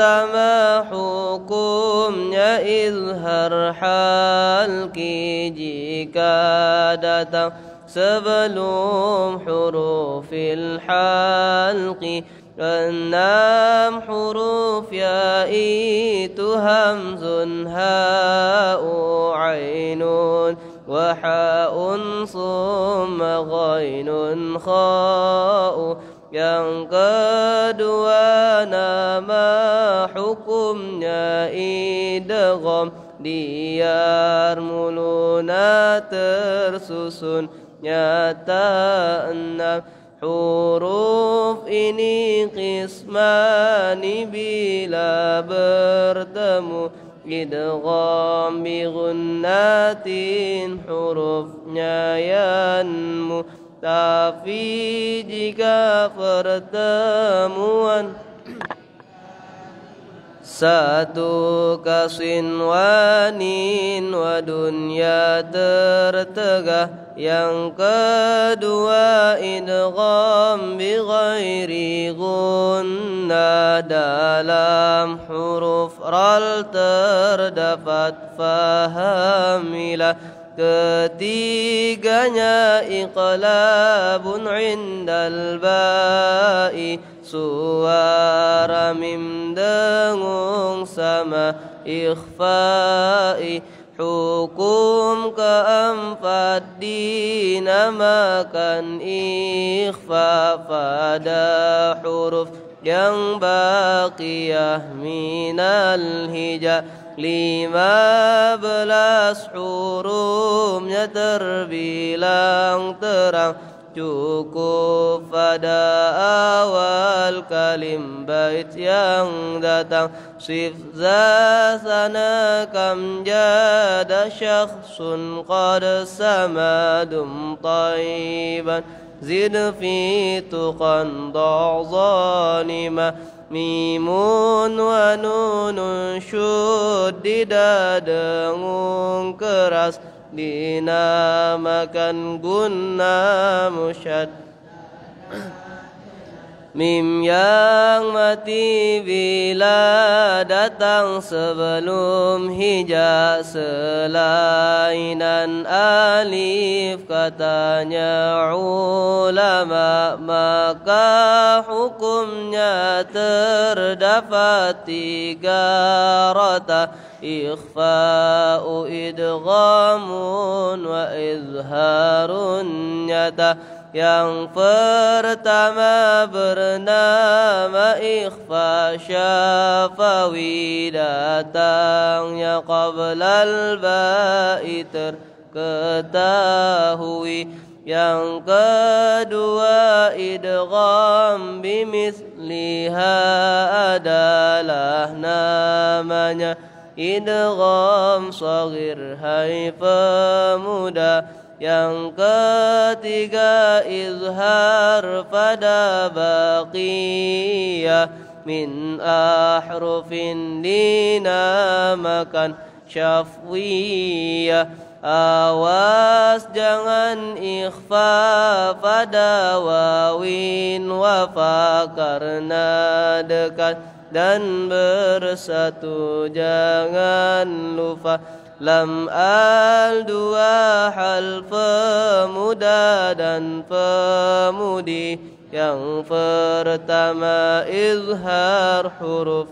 تماحكم يإظهر حالكي جكادة سبلوم حروف الحلق النام حروف يا إيت همز هاء عين وحاء صم غين خاء yang kedua nama hukumnya idgham diar muluna tersusun nyata enam huruf ini qismani bila bertemu idgham bi gunnatin hurufnya yanmu تفيدك pertemuan satu kasinwanin wa dunia tertegah yang kedua idgham bi ghairi gunna dalam huruf ral terdapat fahamilah Ketiganya iqlabun indal ba'i Suara mim dengung sama ikhfa'i Hukum keempat dinamakan ikhfa pada huruf yang baqiyah minal hijab لما بلا belas hurufnya terbilang terang cukup pada awal kalim bait yang datang sif zasana kam jada syakhsun qad samadum tayiban zid fi tuqan da Mimun wa nunun dengung keras Dinamakan guna musyad Mim yang mati bila datang sebelum hijab selainan alif katanya ulama maka hukumnya terdapat tiga rata ikhfa'u idghamun wa izharun nyata yang pertama bernama Ikhfa Syafawi datangnya al ba'i terketahui yang kedua idgham bimisliha adalah namanya idgham sagir haifa muda Yang ketiga izhar pada baqiyah min ahrufin dinamakan syafwiyah Awas jangan ikhfa pada wawin wafa karena dekat dan bersatu jangan lupa لم ألد وحل فمدادا فمدي ينفر تما إظهار حروف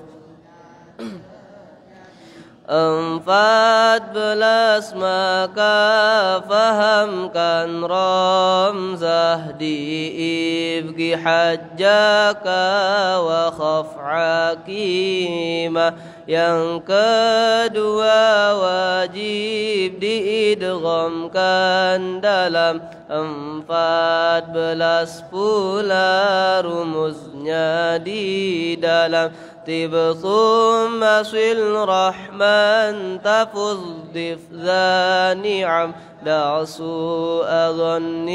Empat belas maka fahamkan ramzah di ibgi hajjaka wa khaf'akimah Yang kedua wajib diidghamkan dalam empat belas pula rumusnya di dalam تب ثم صل رحمن تفز ذا نعم دع سوء ظن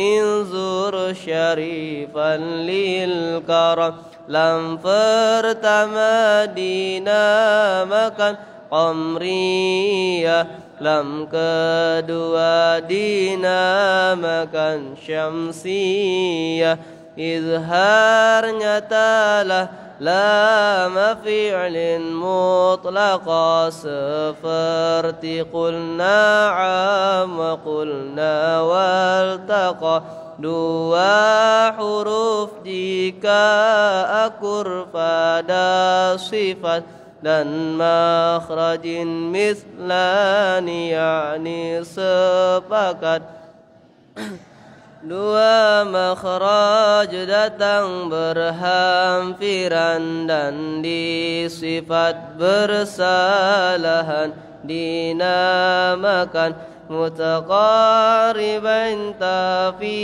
شريفا للكرم لم فرت مدينة مكان قمرية لم كدوا دينا مكان شمسية إظهار له لا ما فعل مطلق سفرت قلنا عام قلنا والتقى دوا حروف ديكا أكر فدا صفات لن مخرج مثلان يعني sepakat Dua makhraj datang berhampiran dan di sifat bersalahan dinamakan mutaqariban tapi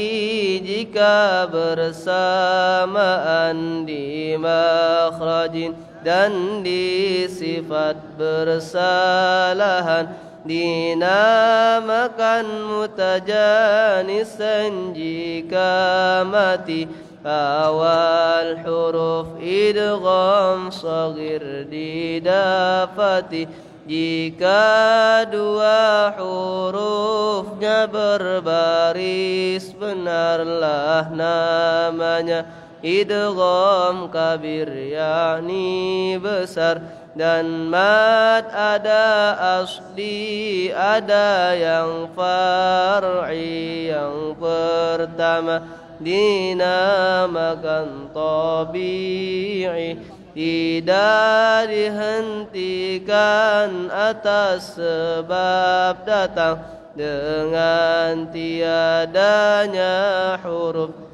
jika bersamaan di makhrajin dan di sifat bersalahan dinamakan mutajanisan senjika mati awal huruf idgham saghir didapati jika dua hurufnya berbaris benarlah namanya idgham kabir yakni besar dan mad ada asli ada yang far'i yang pertama dinamakan tabi'i tidak dihentikan atas sebab datang dengan tiadanya huruf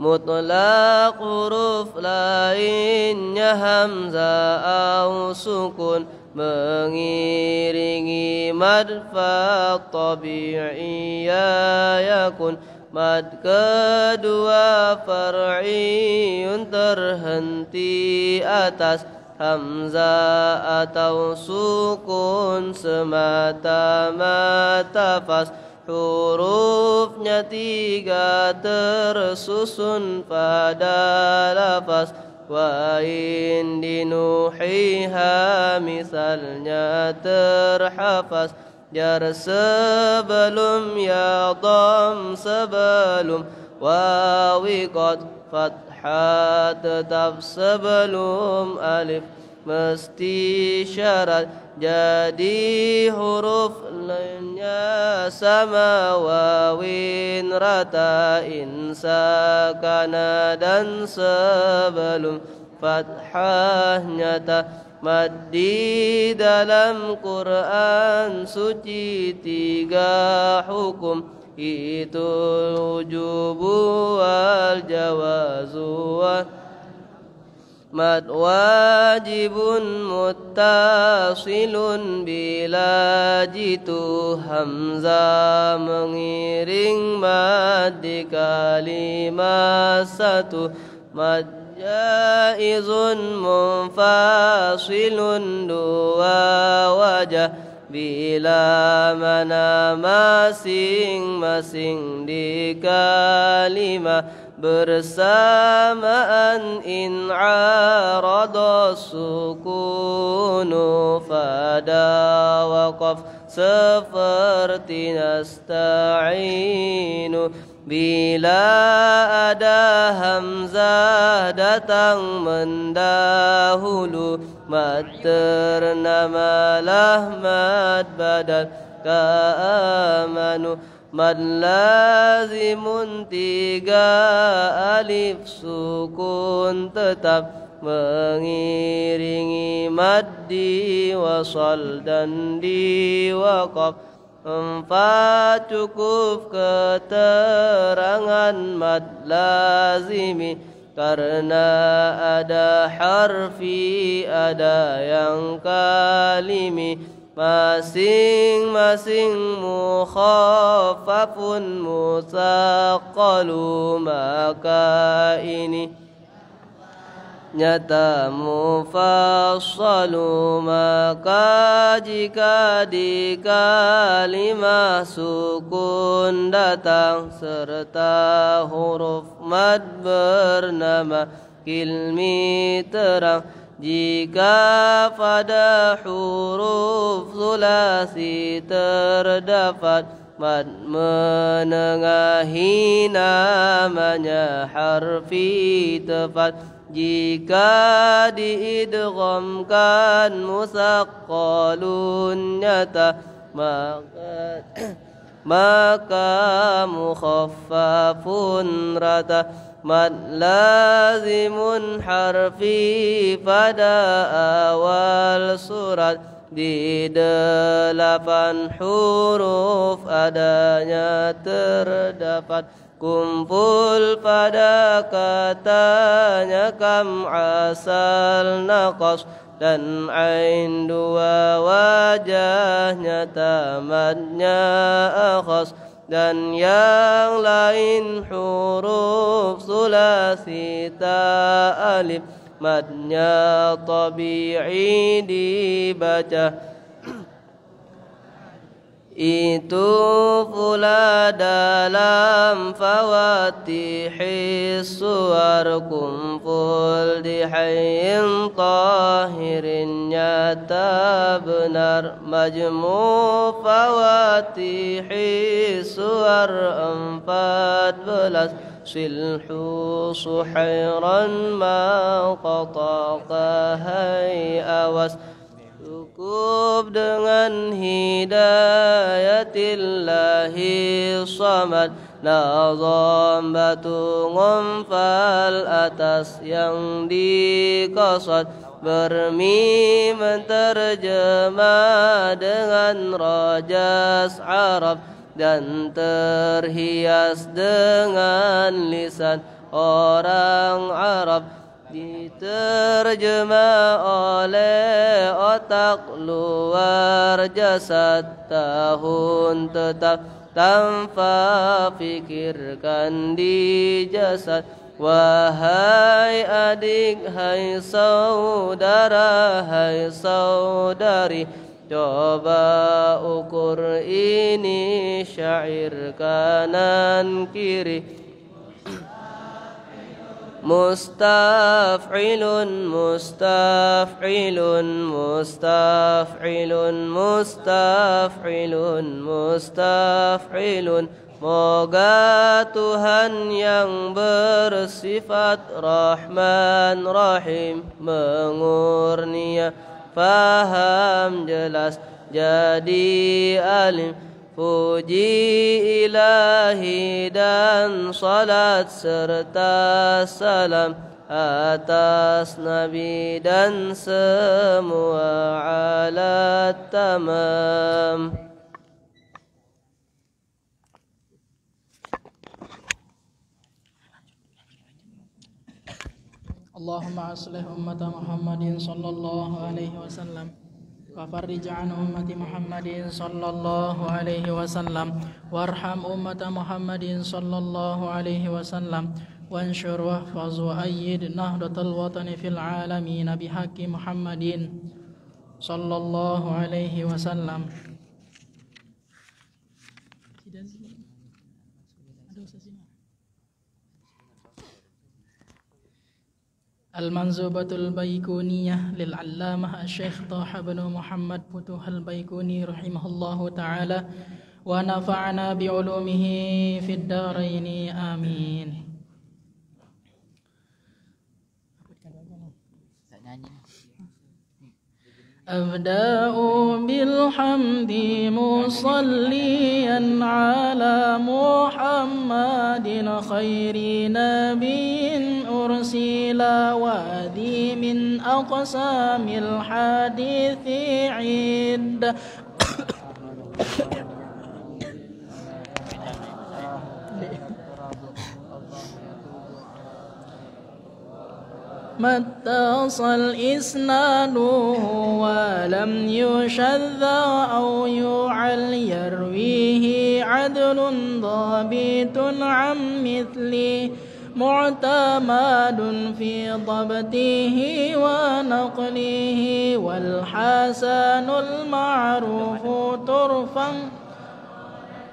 مطلق huruf lainnya hamzah atau sukun mengiringi mad fa tabi'iyya yakun mad kedua far'iyun terhenti atas hamzah atau sukun semata-mata fas hurufnya tiga tersusun pada lafaz Wa in dinuhiha misalnya terhafaz Jar sebelum ya dam sebelum Wawi qad fathat tetap sebelum alif mesti syarat jadi huruf lainnya sama wawin rata insa kana dan sebelum fathah nyata Maddi dalam Quran suci tiga hukum itu wujub wal jawaz wa مد واجب متصل bila jitu hamzah mengiring mad di kalimat satu mad jaizun munfasilun dua wajah bila mana masing-masing di kalimat bersamaan in arada sukunu fada waqaf seperti nasta'inu Bila ada Hamzah datang mendahulu Mater namalah mad badal Kaamanu Man lazimun tiga alif sukun tetap mengiringi maddi wasal dan di waqaf empat cukup keterangan mad lazimi karena ada harfi ada yang kalimi Masing-masing mukhafafun musaqalu maka ini Nyata mufassalu maka jika di kalimah sukun datang Serta huruf mad bernama kilmi terang jika pada huruf sulasi terdapat mad menengahi namanya harfi tepat jika diidghamkan musaqqalun nyata maka maka mukhaffafun rata man lazimun harfi pada awal surat di delapan huruf adanya terdapat kumpul pada katanya kam asal naqas dan ain dua wajahnya tamatnya akhas. dan yang lain huruf sulasi ta alif madnya tabi'i dibaca إيتوا فلادا لام فواتح صوركم فلد حي طاهر يتاب نار مجموع فواتح صور أنفات بلس سلحوص حيرا ما قطع هيئة وسلحوص cukup dengan hidayatillahi samad Nazam batungum fal atas yang dikosot Bermim terjemah dengan rajas Arab Dan terhias dengan lisan orang Arab diterjemah oleh otak luar jasad tahun tetap tanpa pikirkan di jasad Wahai adik, hai saudara, hai saudari Coba ukur ini syair kanan kiri مستفعل مستفعل مستفعل مستفعل مستفعل Moga Tuhan yang bersifat Rahman Rahim mengurnia faham jelas jadi alim Puji ilahi dan salat serta salam atas Nabi dan semua alat tamam. Allahumma aslih أمة Muhammadin sallallahu alaihi wasallam. ففرج عن أمة محمد صلى الله عليه وسلم وارحم أمة محمد صلى الله عليه وسلم وانشر واحفظ وأيد نهضة الوطن في العالمين بحق محمد صلى الله عليه وسلم المنزوبة البيكونية للعلامة الشيخ طه بن محمد فتوح البيكوني رحمه الله تعالى ونفعنا بعلومه في الدارين آمين أبدأ بالحمد مصليا على محمد خير نبي أرسل وادي من أقسام الحديث عد ما اتصل إسناده ولم يشذ أو يعل يرويه عدل ضابط عن مثلي معتمد في ضبطه ونقله والحسن المعروف ترفا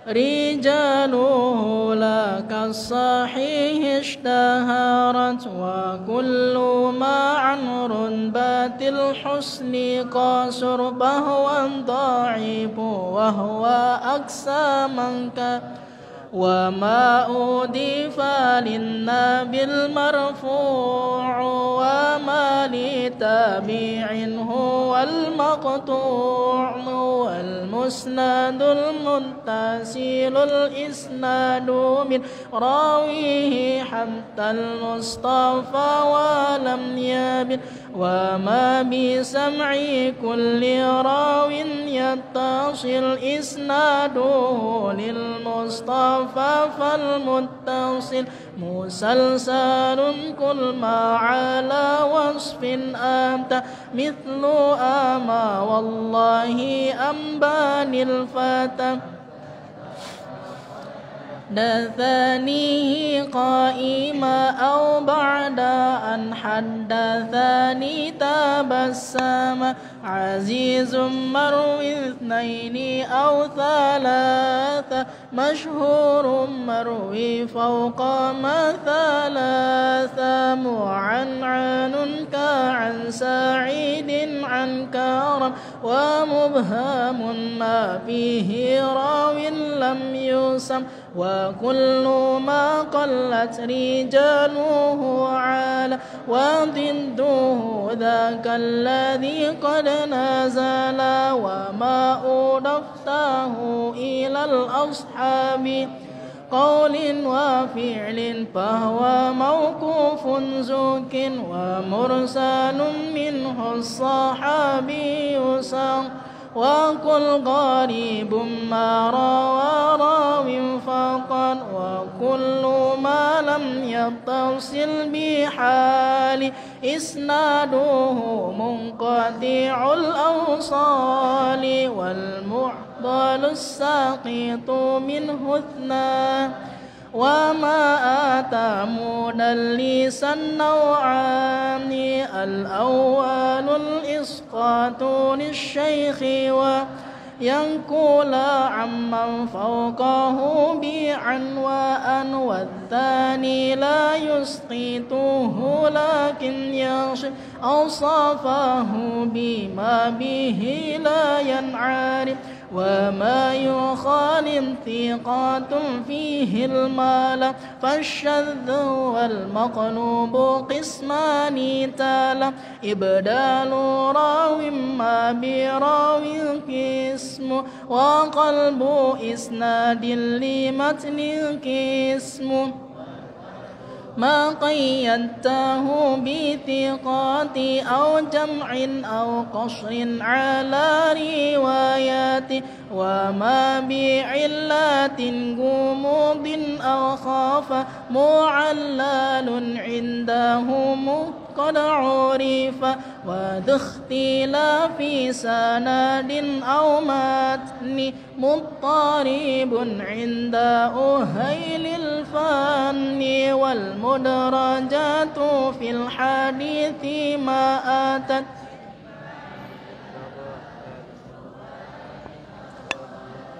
رجاله لك الصحيح اشتهرت وكل ما عن رنبات الحسن قاصر فهو ضعيف وهو اقسى من كان وما أضيف لنا بالمرفوع وما لتابع هو المقطوع والمسند المتصل الإسناد من راويه حتى المصطفى ولم يبن وما بسمع كل راو يتصل إسناده للمصطفى فالمتصل مسلسل كل ما على وصف أنت مثل أما والله أنباني الفتى حدثني قائما أو بعد أن حدثني تبسم عزيز مروي اثنين أو ثلاثة مشهور مروي فوق ما ثلاثة معنعن كعن سعيد عن كرم ومبهم ما فيه راو لم يسم وكل ما قلت رجاله عال وضده ذاك الذي قد نزل وما أضفته إلى الأصحاب قول وفعل فهو موقوف زك ومرسل منه الصحابي سقط وقل قريب ما روى راو فاقا وكل ما لم يتصل بحال إسناده منقطع الأوصال والمعضل الساقط منه اثنان وما آتامون مدلسا نوعان الأول الإسقاط للشيخ وينقل عمن فوقه بيعا وأن والثاني لا يسقطه لكن يصف أوصافه بما به لا ينعرف وما يخال ثقات فيه المال فالشذ والمقلوب قسمان تالا إبدال راو ما براو قسم وقلب إسناد لمتن قسم ما قيدته بثقات أو جمع أو قصر على روايات وما بعلة جمود أو خاف معلل عنده قد عرف وذا اختلاف سند أو متن مضطرب عند أهيل المثاني والمدرجات في الحديث ما آتت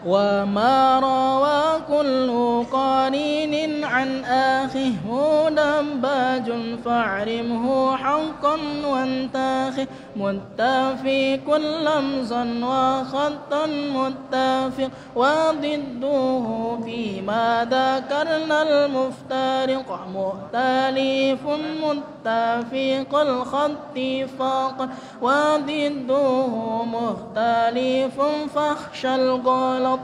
وما روى كل قرين عن آخه دباج فاعرمه حقا وانتاخه متفق لمزا وخطا متفق وضده فيما ذكرنا المفترق مؤتلف متفق الخط فاق وضده مختلف فاخشى الغلط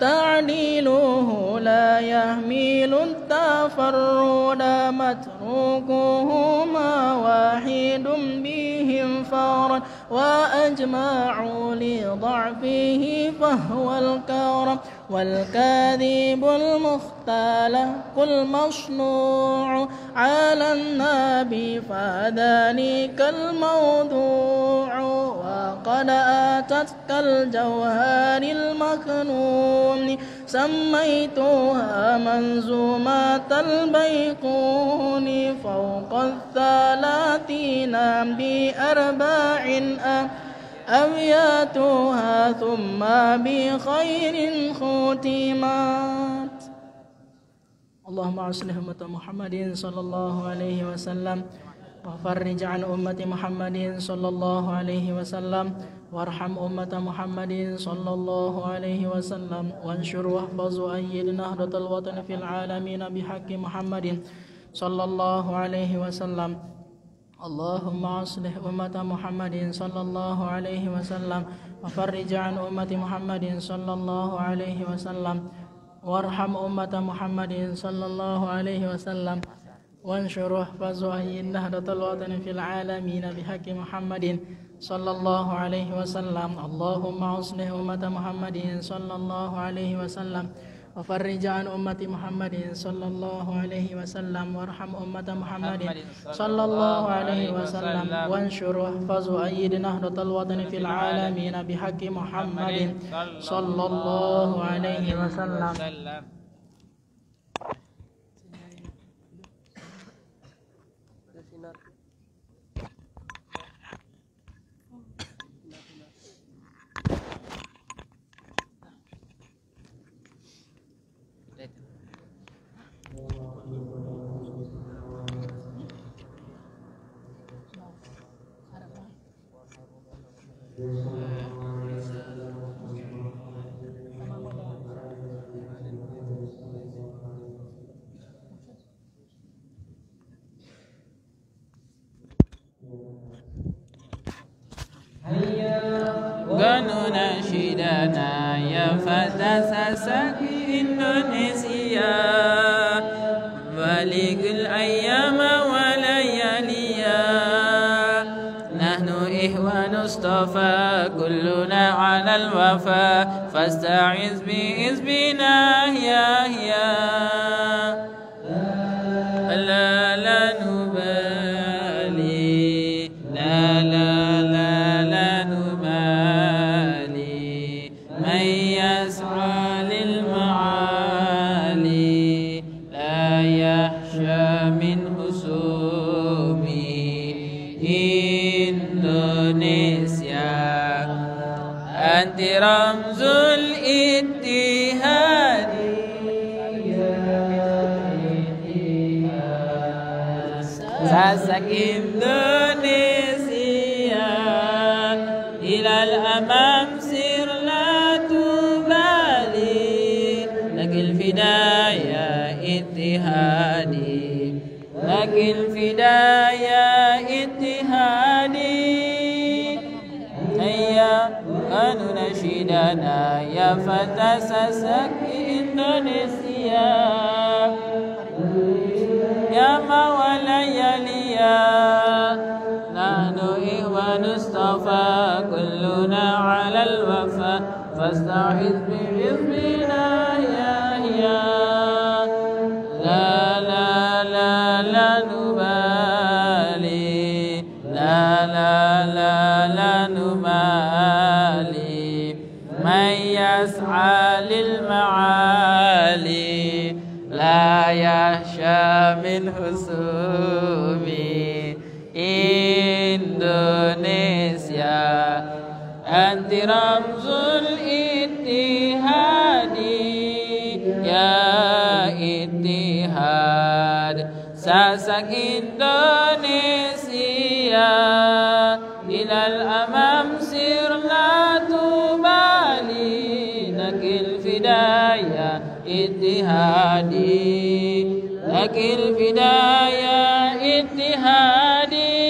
تعديله لا يهميل التفرد متروكهما واحد بهم فارا وأجمعوا لضعفه فهو الكرم والكاذب المختال كل مصنوع على النبي فذلك الموضوع وقد أتتك الجوهر المكنون سميتها منزومة البيقون فوق الثلاثين بأربع أهل أو ياتوها ثم بخير خُوتِمَاتٍ اللهم أصلح أمة محمد صلى الله عليه وسلم وفرج عن أمة محمد صلى الله عليه وسلم وارحم أمة محمد صلى الله عليه وسلم وانشر واحفظ وأيد نهضة الوطن في العالمين بحق محمد صلى الله عليه وسلم اللهم أصلح أمة محمد صلى الله عليه وسلم وفرج عن أمة محمد صلى الله عليه وسلم وارحم أمة محمد صلى الله عليه وسلم وانشره فزهين نهضة الوطن في العالمين بحق محمد صلى الله عليه وسلم اللهم أصلح أمة محمد صلى الله عليه وسلم وفرج عن أمة محمد صلى الله عليه وسلم وارحم أمة محمد صلى الله عليه وسلم وانشر واحفظ وأيد نهضة الوطن في العالمين بحق محمد صلى الله عليه وسلم أمسر لا تبالي لك الفداية اتهادي لك الفداية اتهادي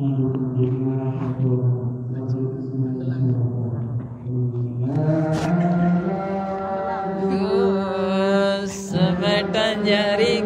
Thank you. nyari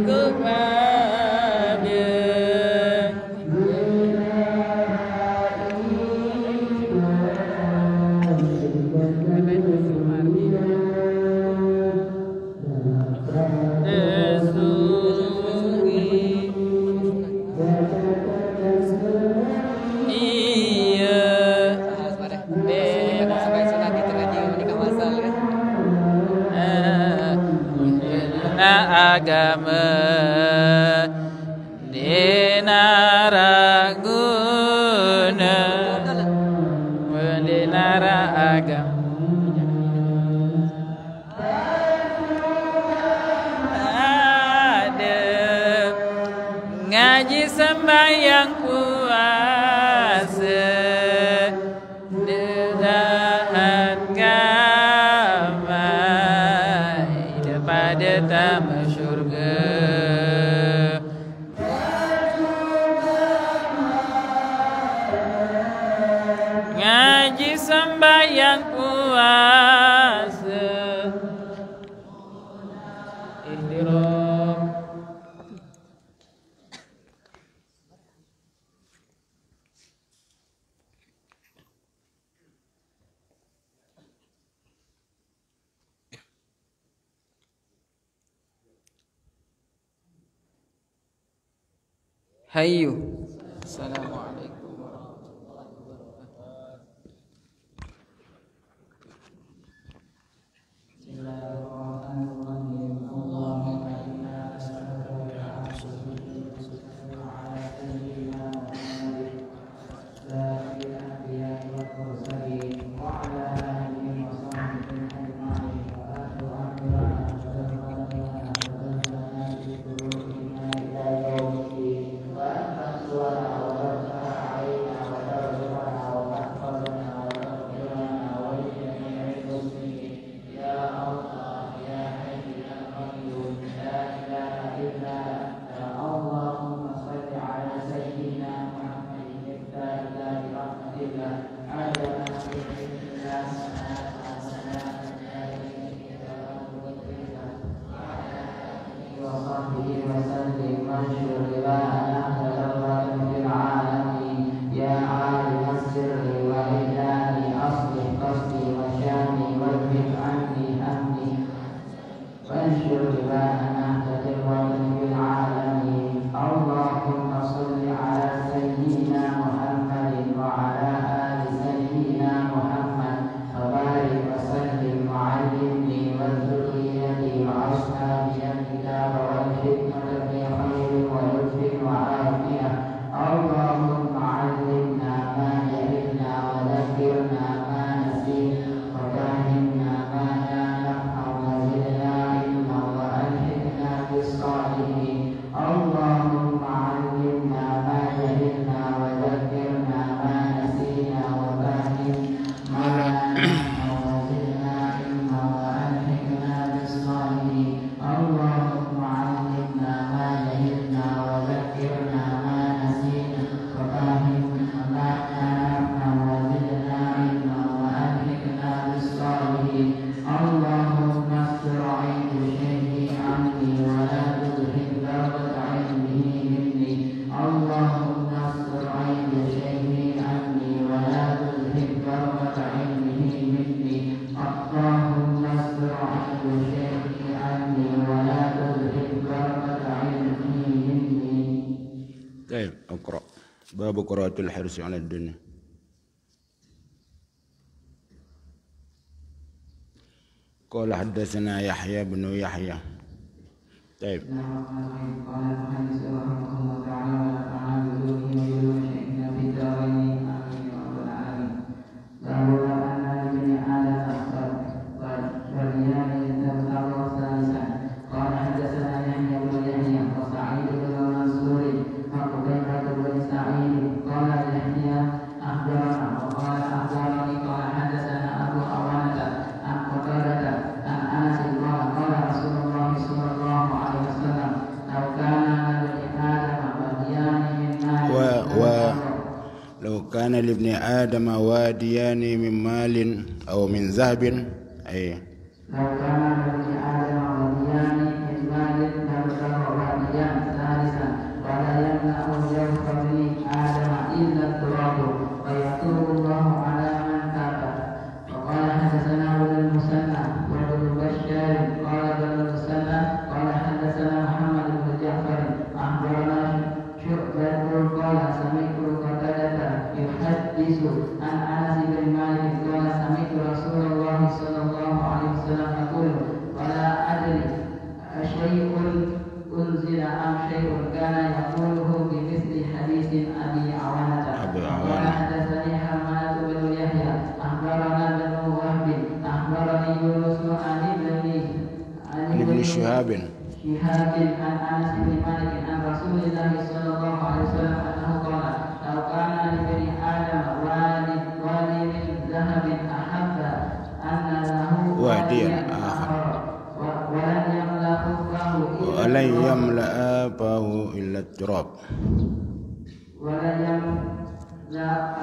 بكرة الحرص على الدنيا قال حدثنا يحيى بن يحيى طيب ذهب أي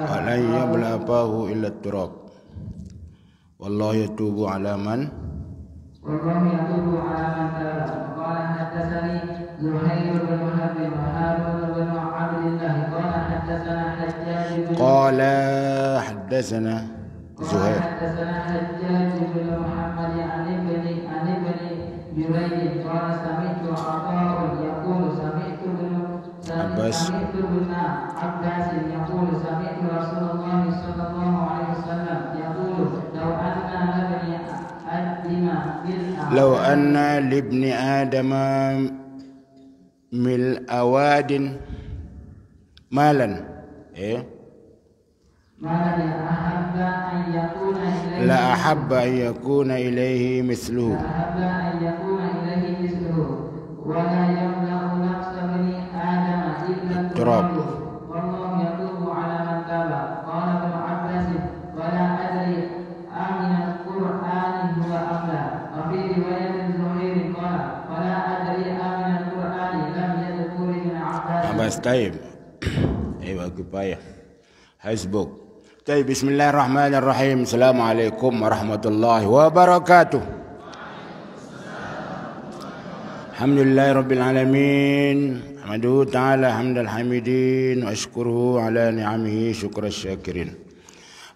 الخطاب ولن يبلى فاه إلا التراب والله يتوب على من والله يتوب على من تاب قال حدثني زهير بن محمد وهارون بن عبد الله قال حدثنا حجاج بن قال حدثنا زهير حدثنا حجاج بن محمد عن ابن عن ابن جريج قال سمعت عطاء يقول سمعت عباس لو أن لابن آدم ملء واد مالا إيه؟ لا أحب أن يكون إليه مثله لا أحب أن يكون إليه مثله ولا يمنع الاضطراب والله على من تاب قال ابن عباس أدري أمن القرآن هو وفي رواية قال أدري أمن القرآن لم يذكر ابن عباس طيب أيوة كفاية حسبك طيب بسم الله الرحمن الرحيم السلام عليكم ورحمة الله وبركاته الحمد لله رب العالمين أحمده تعالى حمد الحامدين وأشكره على نعمه شكر الشاكرين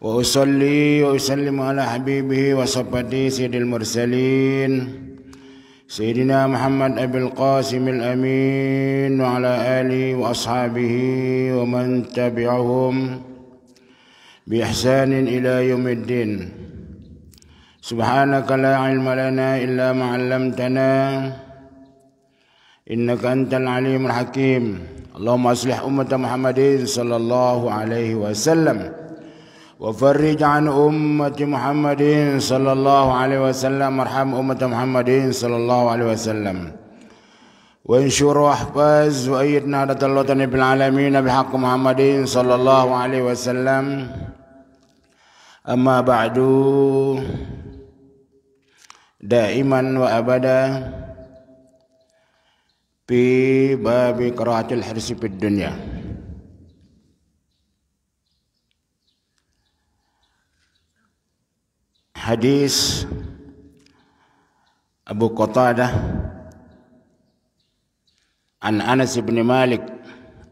وأصلي وأسلم على حبيبه وصحبته سيد المرسلين سيدنا محمد أبي القاسم الأمين وعلى آله وأصحابه ومن تبعهم بإحسان إلى يوم الدين سبحانك لا علم لنا إلا ما علمتنا إنك أنت العليم الحكيم اللهم أصلح أمة محمد صلى الله عليه وسلم وفرج عن أمة محمد صلى الله عليه وسلم وارحم أمة محمد صلى الله عليه وسلم وانشر واحفظ وأيد نهضة الوطن بالعالمين بحق محمد صلى الله عليه وسلم أما بعد دائما وأبدا في باب قراءة الحرص في الدنيا حديث أبو قطادة عن أنس بن مالك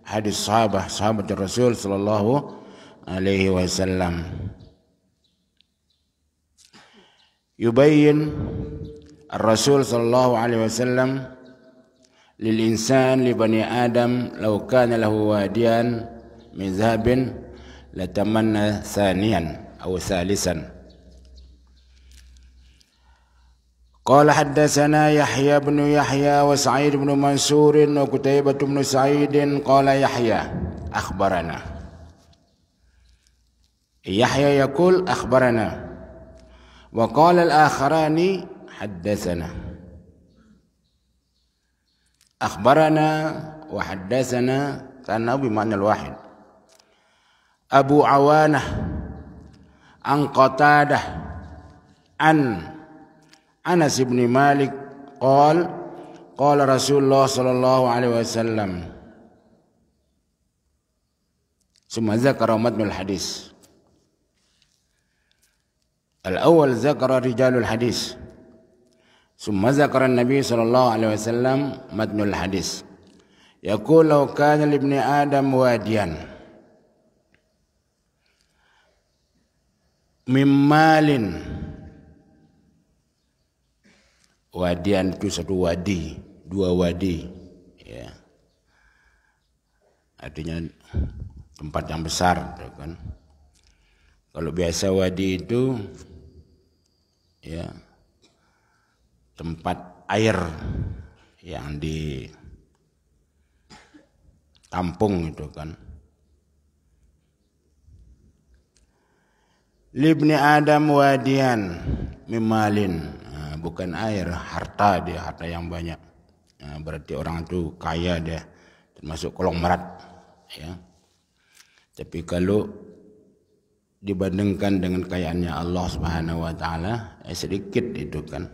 أحد الصحابة صحابة الرسول صلى الله عليه وسلم يبين الرسول صلى الله عليه وسلم للإنسان لبني آدم لو كان له واديا من ذهب لتمنى ثانيا أو ثالثا قال حدثنا يحيى بن يحيى وسعيد بن منصور وكتيبة بن سعيد قال يحيى أخبرنا يحيى يقول أخبرنا وقال الآخران حدثنا أخبرنا وحدثنا كأنه بمعنى الواحد أبو عوانة عن قتادة عن أنس بن مالك قال قال رسول الله صلى الله عليه وسلم ثم ذكر متن الحديث الأول ذكر رجال الحديث ثم ذكر النبي صلى الله عليه وسلم متن الحديث يقول لو كان لابن آدم واديا من مال satu wadi dua wadi artinya tempat yang besar kan kalau biasa wadi itu ya tempat air yang di kampung itu kan. Libni Adam wadian mimalin nah, bukan air harta dia harta yang banyak nah, berarti orang itu kaya dia termasuk merat ya tapi kalau dibandingkan dengan kayaannya Allah Subhanahu wa taala eh, sedikit itu kan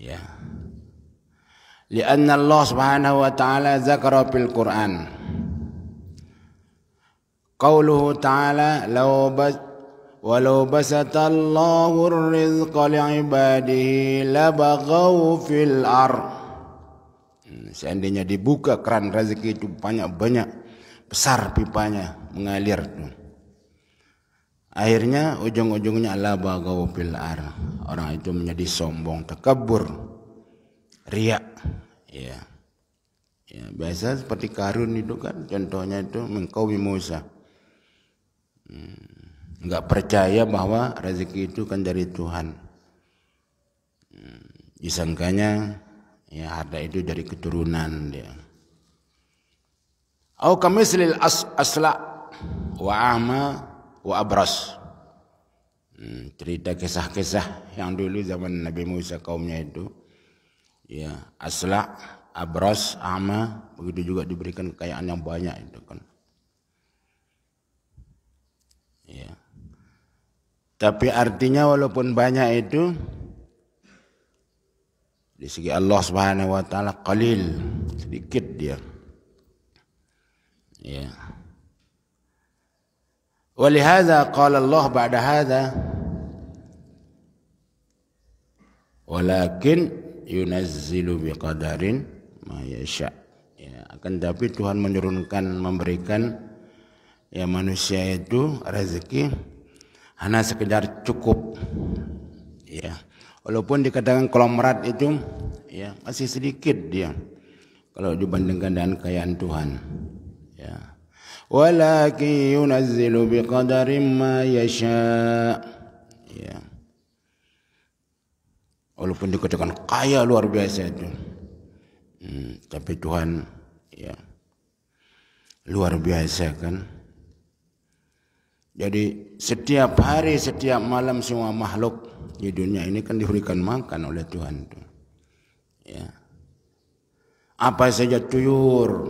Ya. Lianna Allah Subhanahu wa taala zakara fil Quran. Qauluhu ta'ala law ولو بسط الله الرزق لعباده لبغوا في الأرض seandainya dibuka keran rezeki itu banyak-banyak besar pipanya mengalir akhirnya ujung-ujungnya labagau fil ar orang itu menjadi sombong tekebur, riak ya ya biasa seperti karun itu kan contohnya itu mengkawi Musa Enggak hmm. percaya bahwa rezeki itu kan dari Tuhan hmm. disangkanya ya harta itu dari keturunan dia au kamislil asla wa ama wa abras hmm, cerita kisah-kisah yang dulu zaman Nabi Musa kaumnya itu ya asla abros ama begitu juga diberikan kekayaan yang banyak itu kan ya tapi artinya walaupun banyak itu di segi Allah Subhanahu wa taala qalil sedikit dia ya ولهذا قال الله بعد هذا Walakin yunazzilu biqadarin ma yasha. Ya, akan tapi Tuhan menurunkan memberikan ya manusia itu rezeki hanya sekedar cukup. Ya. Walaupun dikatakan kolomerat itu ya masih sedikit dia kalau dibandingkan dengan kekayaan Tuhan. Ya. Walakin yunazzilu biqadarin ma yasha. Ya walaupun dikatakan kaya luar biasa itu hmm, tapi Tuhan ya luar biasa kan jadi setiap hari setiap malam semua makhluk di dunia ini kan diberikan makan oleh Tuhan tuh ya apa saja tuyur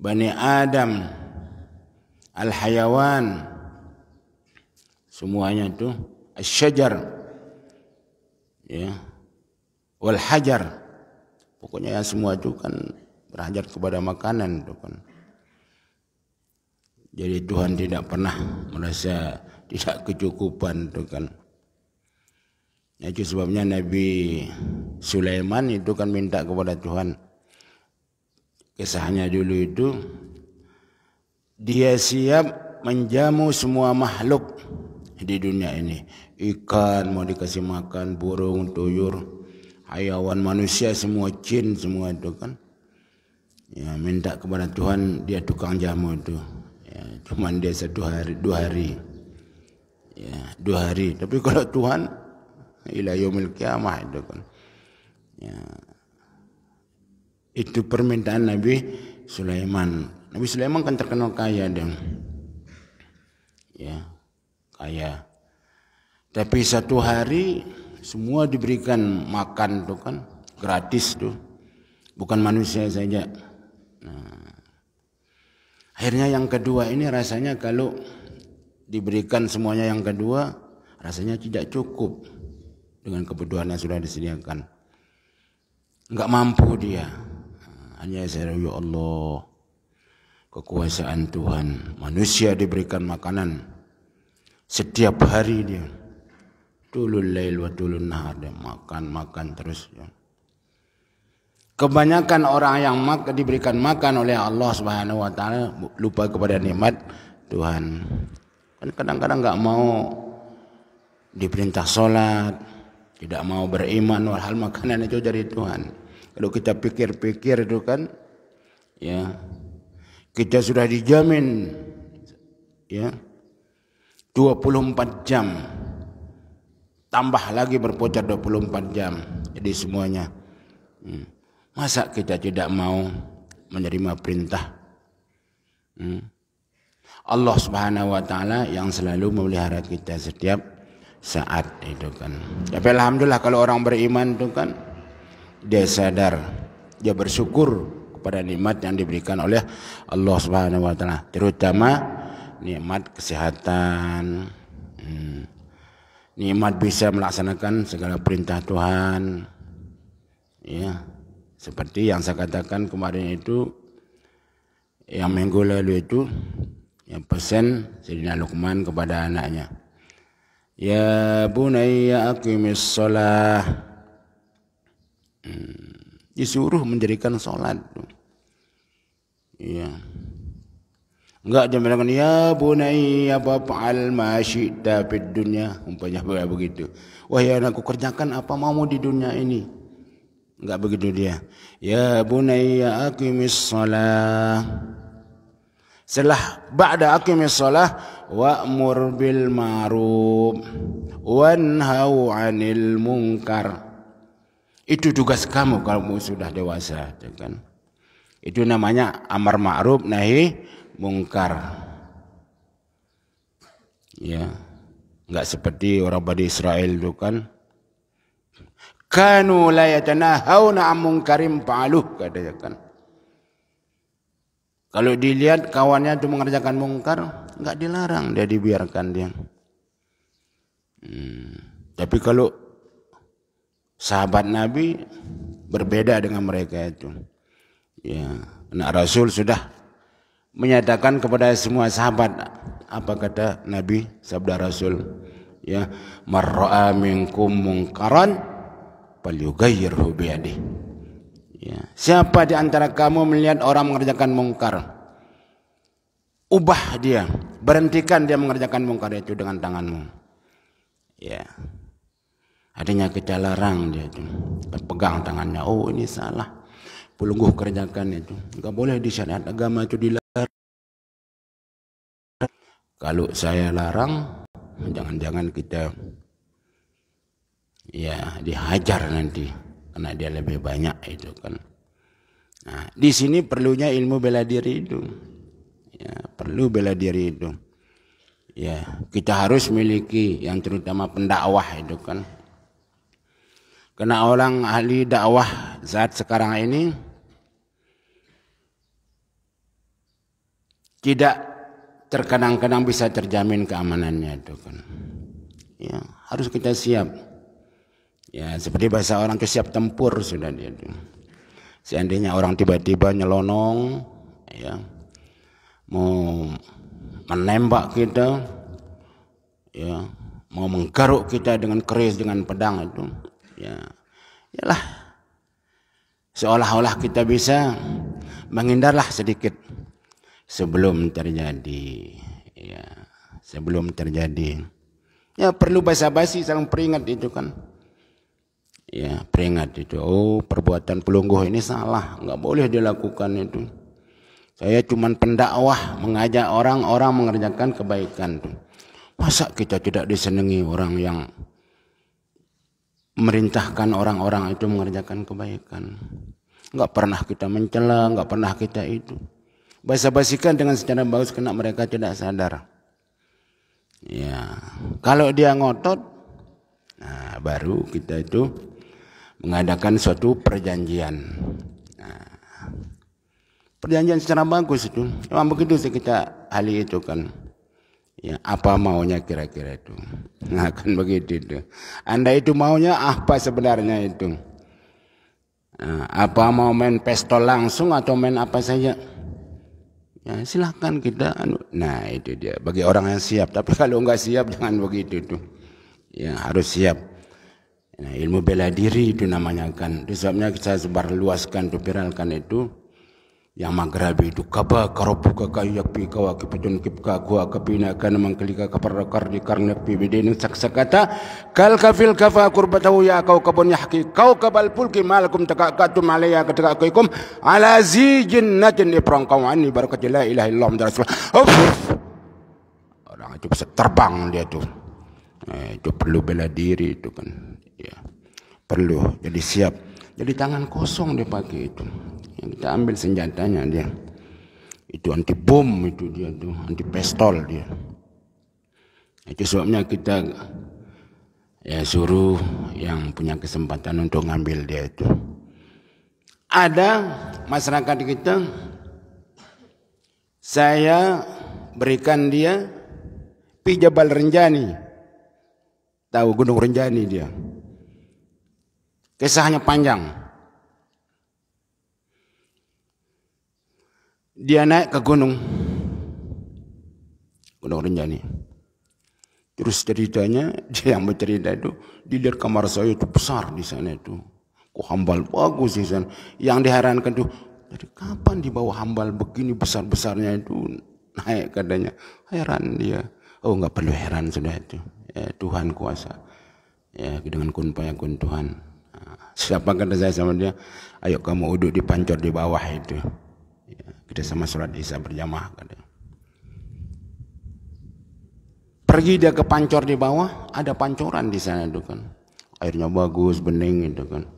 Bani Adam Al-Hayawan semuanya itu asyajar ya wal hajar pokoknya ya semua itu kan berhajar kepada makanan itu kan jadi Tuhan tidak pernah merasa tidak kecukupan itu kan ya itu sebabnya Nabi Sulaiman itu kan minta kepada Tuhan kisahnya dulu itu dia siap menjamu semua makhluk di dunia ini ikan mau dikasih makan burung tuyur hayawan manusia semua jin semua itu kan ya minta kepada Tuhan dia tukang jamu itu ya, cuman dia satu hari dua hari ya dua hari tapi kalau Tuhan ila yaumil kiamah itu kan ya itu permintaan Nabi Sulaiman Nabi Sulaiman kan terkenal kaya dan ya kaya tapi satu hari semua diberikan makan tuh kan gratis tuh. Bukan manusia saja. Nah, akhirnya yang kedua ini rasanya kalau diberikan semuanya yang kedua rasanya tidak cukup dengan kebutuhan yang sudah disediakan. Enggak mampu dia. Hanya saya ya Allah kekuasaan Tuhan. Manusia diberikan makanan setiap hari dia. Dulul lail wa dulul nahar dia makan makan terus ya. Kebanyakan orang yang mak diberikan makan oleh Allah Subhanahu wa taala lupa kepada nikmat Tuhan. Kan kadang-kadang nggak mau diperintah sholat, tidak mau beriman, walhal makanan itu dari Tuhan. Kalau kita pikir-pikir itu kan, ya kita sudah dijamin, ya 24 jam tambah lagi berputar 24 jam jadi semuanya hmm. masa kita tidak mau menerima perintah hmm. Allah subhanahu wa ta'ala yang selalu memelihara kita setiap saat itu kan tapi ya, Alhamdulillah kalau orang beriman itu kan dia sadar dia bersyukur kepada nikmat yang diberikan oleh Allah subhanahu wa ta'ala terutama nikmat kesehatan hmm nikmat bisa melaksanakan segala perintah Tuhan ya seperti yang saya katakan kemarin itu yang minggu lalu itu yang pesan Sayyidina Luqman kepada anaknya ya bunayya aqimis shalah hmm, disuruh mendirikan salat ya Enggak dia mengatakan ya bunayya fa'al ma syi'ta fid dunya umpamanya begitu. ya anakku kerjakan apa maumu di dunia ini. Enggak begitu dia. Ya bunayya aqimis shalah. Setelah ba'da aqimis shalah wa'mur bil ma'ruf wanhau 'anil munkar. Itu tugas kamu kalau sudah dewasa, ya kan? Itu namanya amar ma'ruf nahi mungkar. Ya. Enggak seperti orang Bani Israel itu kan. Kanu la yatanahawna am mungkarim fa'aluh katanya kan. Kalau dilihat kawannya itu mengerjakan mungkar, enggak dilarang, dia dibiarkan dia. Hmm. Tapi kalau sahabat Nabi berbeda dengan mereka itu. Ya, anak Rasul sudah menyatakan kepada semua sahabat apa kata Nabi sabda Rasul ya mar'a minkum mungkaran falyughayyirhu biyadih ya siapa di antara kamu melihat orang mengerjakan mungkar ubah dia berhentikan dia mengerjakan mungkar itu dengan tanganmu ya adanya kita larang dia itu pegang tangannya oh ini salah pelungguh kerjakan itu enggak boleh di syariat agama itu dilarang kalau saya larang, jangan-jangan kita ya dihajar nanti karena dia lebih banyak itu kan. Nah, di sini perlunya ilmu bela diri itu. Ya, perlu bela diri itu. Ya, kita harus miliki yang terutama pendakwah itu kan. Karena orang ahli dakwah saat sekarang ini tidak terkadang-kadang bisa terjamin keamanannya itu kan. Ya, harus kita siap. Ya, seperti bahasa orang itu siap tempur sudah dia itu. Seandainya orang tiba-tiba nyelonong ya mau menembak kita ya mau menggaruk kita dengan keris dengan pedang itu ya yalah seolah-olah kita bisa menghindarlah sedikit sebelum terjadi ya sebelum terjadi ya perlu basa-basi saling peringat itu kan ya peringat itu oh perbuatan pelungguh ini salah nggak boleh dilakukan itu saya cuma pendakwah mengajak orang-orang mengerjakan kebaikan tuh masa kita tidak disenangi orang yang merintahkan orang-orang itu mengerjakan kebaikan nggak pernah kita mencela nggak pernah kita itu basa-basikan dengan secara bagus kena mereka tidak sadar. Ya, kalau dia ngotot, nah baru kita itu mengadakan suatu perjanjian. Nah, perjanjian secara bagus itu, memang begitu sih kita hal itu kan. Ya, apa maunya kira-kira itu. Nah, kan begitu itu. Anda itu maunya apa sebenarnya itu? Nah, apa mau main pesto langsung atau main apa saja? Ya, silahkan kita. Anu. Nah itu dia. Bagi orang yang siap. Tapi kalau nggak siap jangan begitu tuh. Ya harus siap. Nah, ilmu bela diri itu namanya kan. Itu sebabnya kita sebar luaskan, viralkan itu yang magrabi du kaba karabuka ka yakpi ka wakipi don kipka gua kapina kana mangkalika kaparra kardi karna pibidin saksakata kal kafil kafa kurbatahu ya kau kabon yahki kau kabal pulki malakum takakatum alaya katakakaikum ala zi jinnatin iprang kawani baru la ilaha illallah muhammad rasulullah orang itu bisa terbang dia tuh eh, itu perlu bela diri itu kan ya perlu jadi siap jadi tangan kosong dia pakai itu yang kita ambil senjatanya dia itu anti bom itu dia tuh anti pistol dia itu sebabnya kita ya suruh yang punya kesempatan untuk ngambil dia itu ada masyarakat kita saya berikan dia Pijabal Renjani tahu Gunung Renjani dia kisahnya panjang dia naik ke gunung Gunung Rinjani terus ceritanya dia yang bercerita itu dilihat kamar saya itu besar di sana itu Kuhambal hambal bagus di sana yang diherankan tuh dari kapan di bawah hambal begini besar besarnya itu naik katanya heran dia oh nggak perlu heran sudah itu ya, Tuhan kuasa ya dengan kun payakun Tuhan nah, siapa kata saya sama dia ayo kamu uduk di pancor di bawah itu kita sama sholat isya berjamaah Pergi dia ke pancor di bawah, ada pancoran di sana itu kan. Airnya bagus, bening itu kan.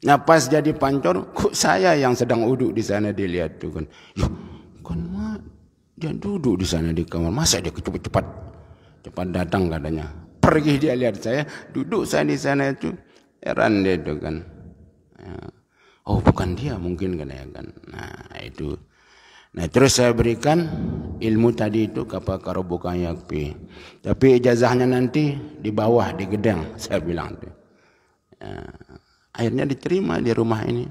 Nah pas jadi pancor, kok saya yang sedang uduk di sana dilihat tuh kan. Yuh, kan mah dia duduk di sana di kamar, masa dia cepat-cepat cepat datang katanya. Pergi dia lihat saya, duduk saya di sana itu. Heran dia itu kan. Ya. Oh bukan dia mungkin kan ya kan. Nah itu Nah, terus saya berikan ilmu tadi itu kepada karobokan Yakpi. Tapi ijazahnya nanti di bawah di gedang saya bilang tu. Ya, akhirnya diterima di rumah ini.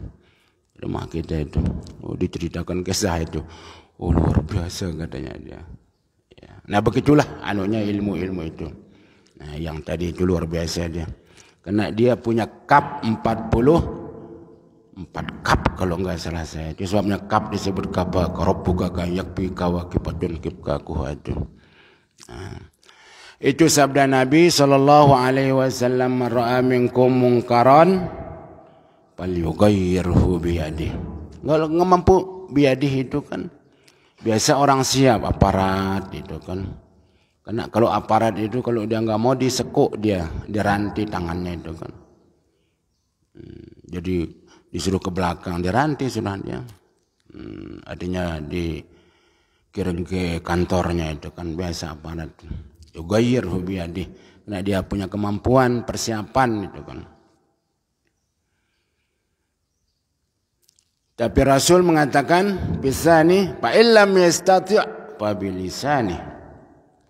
Rumah kita itu. Oh, diceritakan kisah itu. Oh, luar biasa katanya dia. Ya. Nah, begitulah anunya ilmu-ilmu itu. Nah, yang tadi itu luar biasa dia. kena dia punya kap 40 empat kap kalau nggak salah saya itu sebabnya kap disebut kapa karobuka kayak pi kawakibatun kipka kuhadun nah. itu sabda Nabi sallallahu Alaihi Wasallam ra'a minkum mungkaron falyughayyirhu biyadi kalau nggak mampu biadih itu kan biasa orang siap aparat itu kan karena kalau aparat itu kalau dia nggak mau disekuk dia diranti tangannya itu kan hmm, jadi disuruh ke belakang diranti sudah dia hmm, artinya di kirim ke kantornya itu kan biasa aparat ya, hobi adi. nah dia punya kemampuan persiapan itu kan tapi Rasul mengatakan bisa nih. fa illam yastati' fa nih.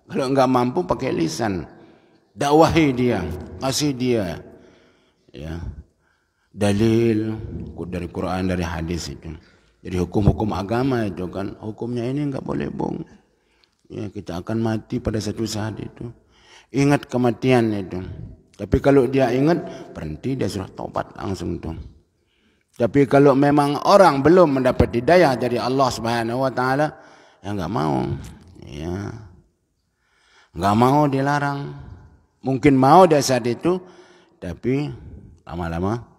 kalau enggak mampu pakai lisan dakwahi dia kasih dia ya dalil dari Quran dari hadis itu jadi hukum-hukum agama itu kan hukumnya ini enggak boleh bong. ya kita akan mati pada satu saat itu ingat kematian itu tapi kalau dia ingat berhenti dia sudah tobat langsung itu tapi kalau memang orang belum mendapat hidayah dari Allah Subhanahu wa taala ya enggak mau ya enggak mau dilarang mungkin mau dia saat itu tapi lama-lama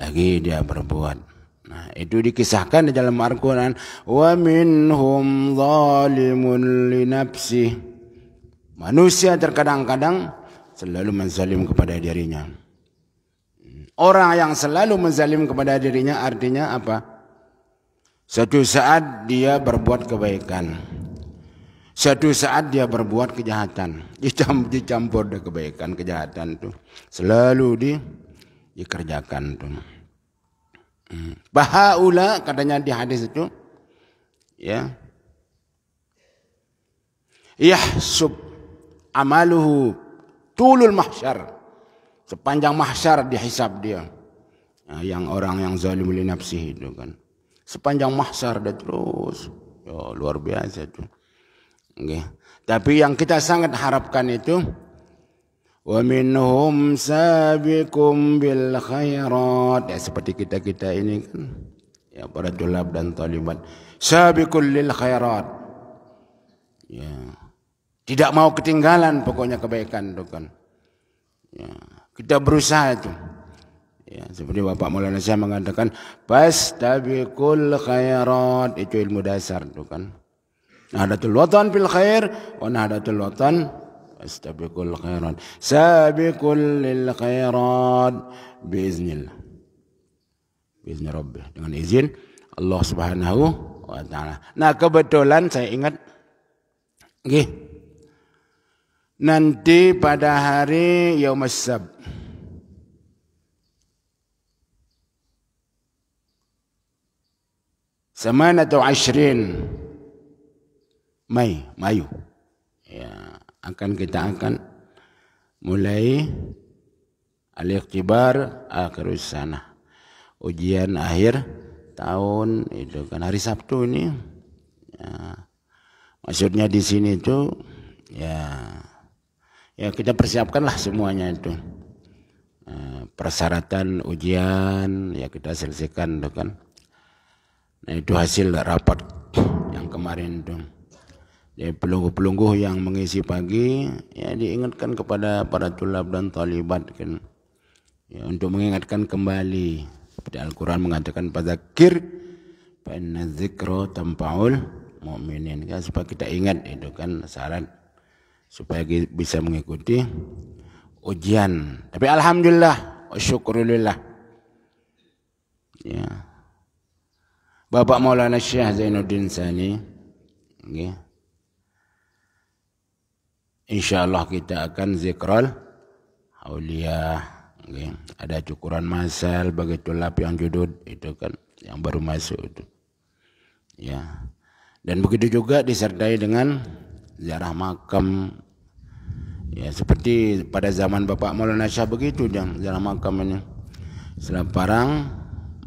lagi dia berbuat Nah, itu dikisahkan di dalam Al-Quran. Wa minhum zalimun linapsi. Manusia terkadang-kadang selalu menzalim kepada dirinya. Orang yang selalu menzalim kepada dirinya artinya apa? Suatu saat dia berbuat kebaikan. Suatu saat dia berbuat kejahatan. Dicampur, dicampur deh kebaikan, kejahatan itu. Selalu di dikerjakan tuh. Hmm. Bahaula katanya di hadis itu ya. Yahsub amaluhu tulul mahsyar. Sepanjang mahsyar dihisab dia. Nah, yang orang yang zalim li nafsi itu kan. Sepanjang mahsyar dia terus. Ya, luar biasa itu. Okay. Tapi yang kita sangat harapkan itu ومنهم سابقكم بالخيرات ya seperti kita-kita ini kan ya para tulab dan taliban sabiqul lil khairat ya tidak mau ketinggalan pokoknya kebaikan itu kan ya kita berusaha itu ya seperti Bapak Maulana saya mengatakan fastabiqul khairat itu ilmu dasar itu kan nah nahdatul watan fil khair wa nahdatul watan استبقوا الخيرات سابقوا للخيرات بإذن الله بإذن Rabbih dengan izin Allah Subhanahu wa taala. Nah, kebetulan saya ingat nggih. Okay. Nanti pada hari Yaumus Sab. Semanatu Ashrin Mei, Mayu. Ya. akan kita akan mulai al-ikhtibar akhirus sana. Ujian akhir tahun itu kan hari Sabtu ini. Ya, maksudnya di sini itu ya ya kita persiapkanlah semuanya itu. Ya, persyaratan ujian ya kita selesaikan itu kan. Nah itu hasil rapat yang kemarin tuh dari pelungguh-pelungguh yang mengisi pagi ya diingatkan kepada para tulab dan talibat kan ya, untuk mengingatkan kembali seperti Al-Quran mengatakan pada kir inna tempaul tanfa'ul mu'minin kan supaya kita ingat itu kan syarat supaya bisa mengikuti ujian tapi alhamdulillah syukurillah ya Bapak Maulana Syekh Zainuddin Sani okay insyaallah kita akan zikral aulia okay. ada cukuran masal begitu tulap yang judul itu kan yang baru masuk itu ya dan begitu juga disertai dengan ziarah makam ya seperti pada zaman Bapak Maulana Syah begitu yang ziarah makam ini parang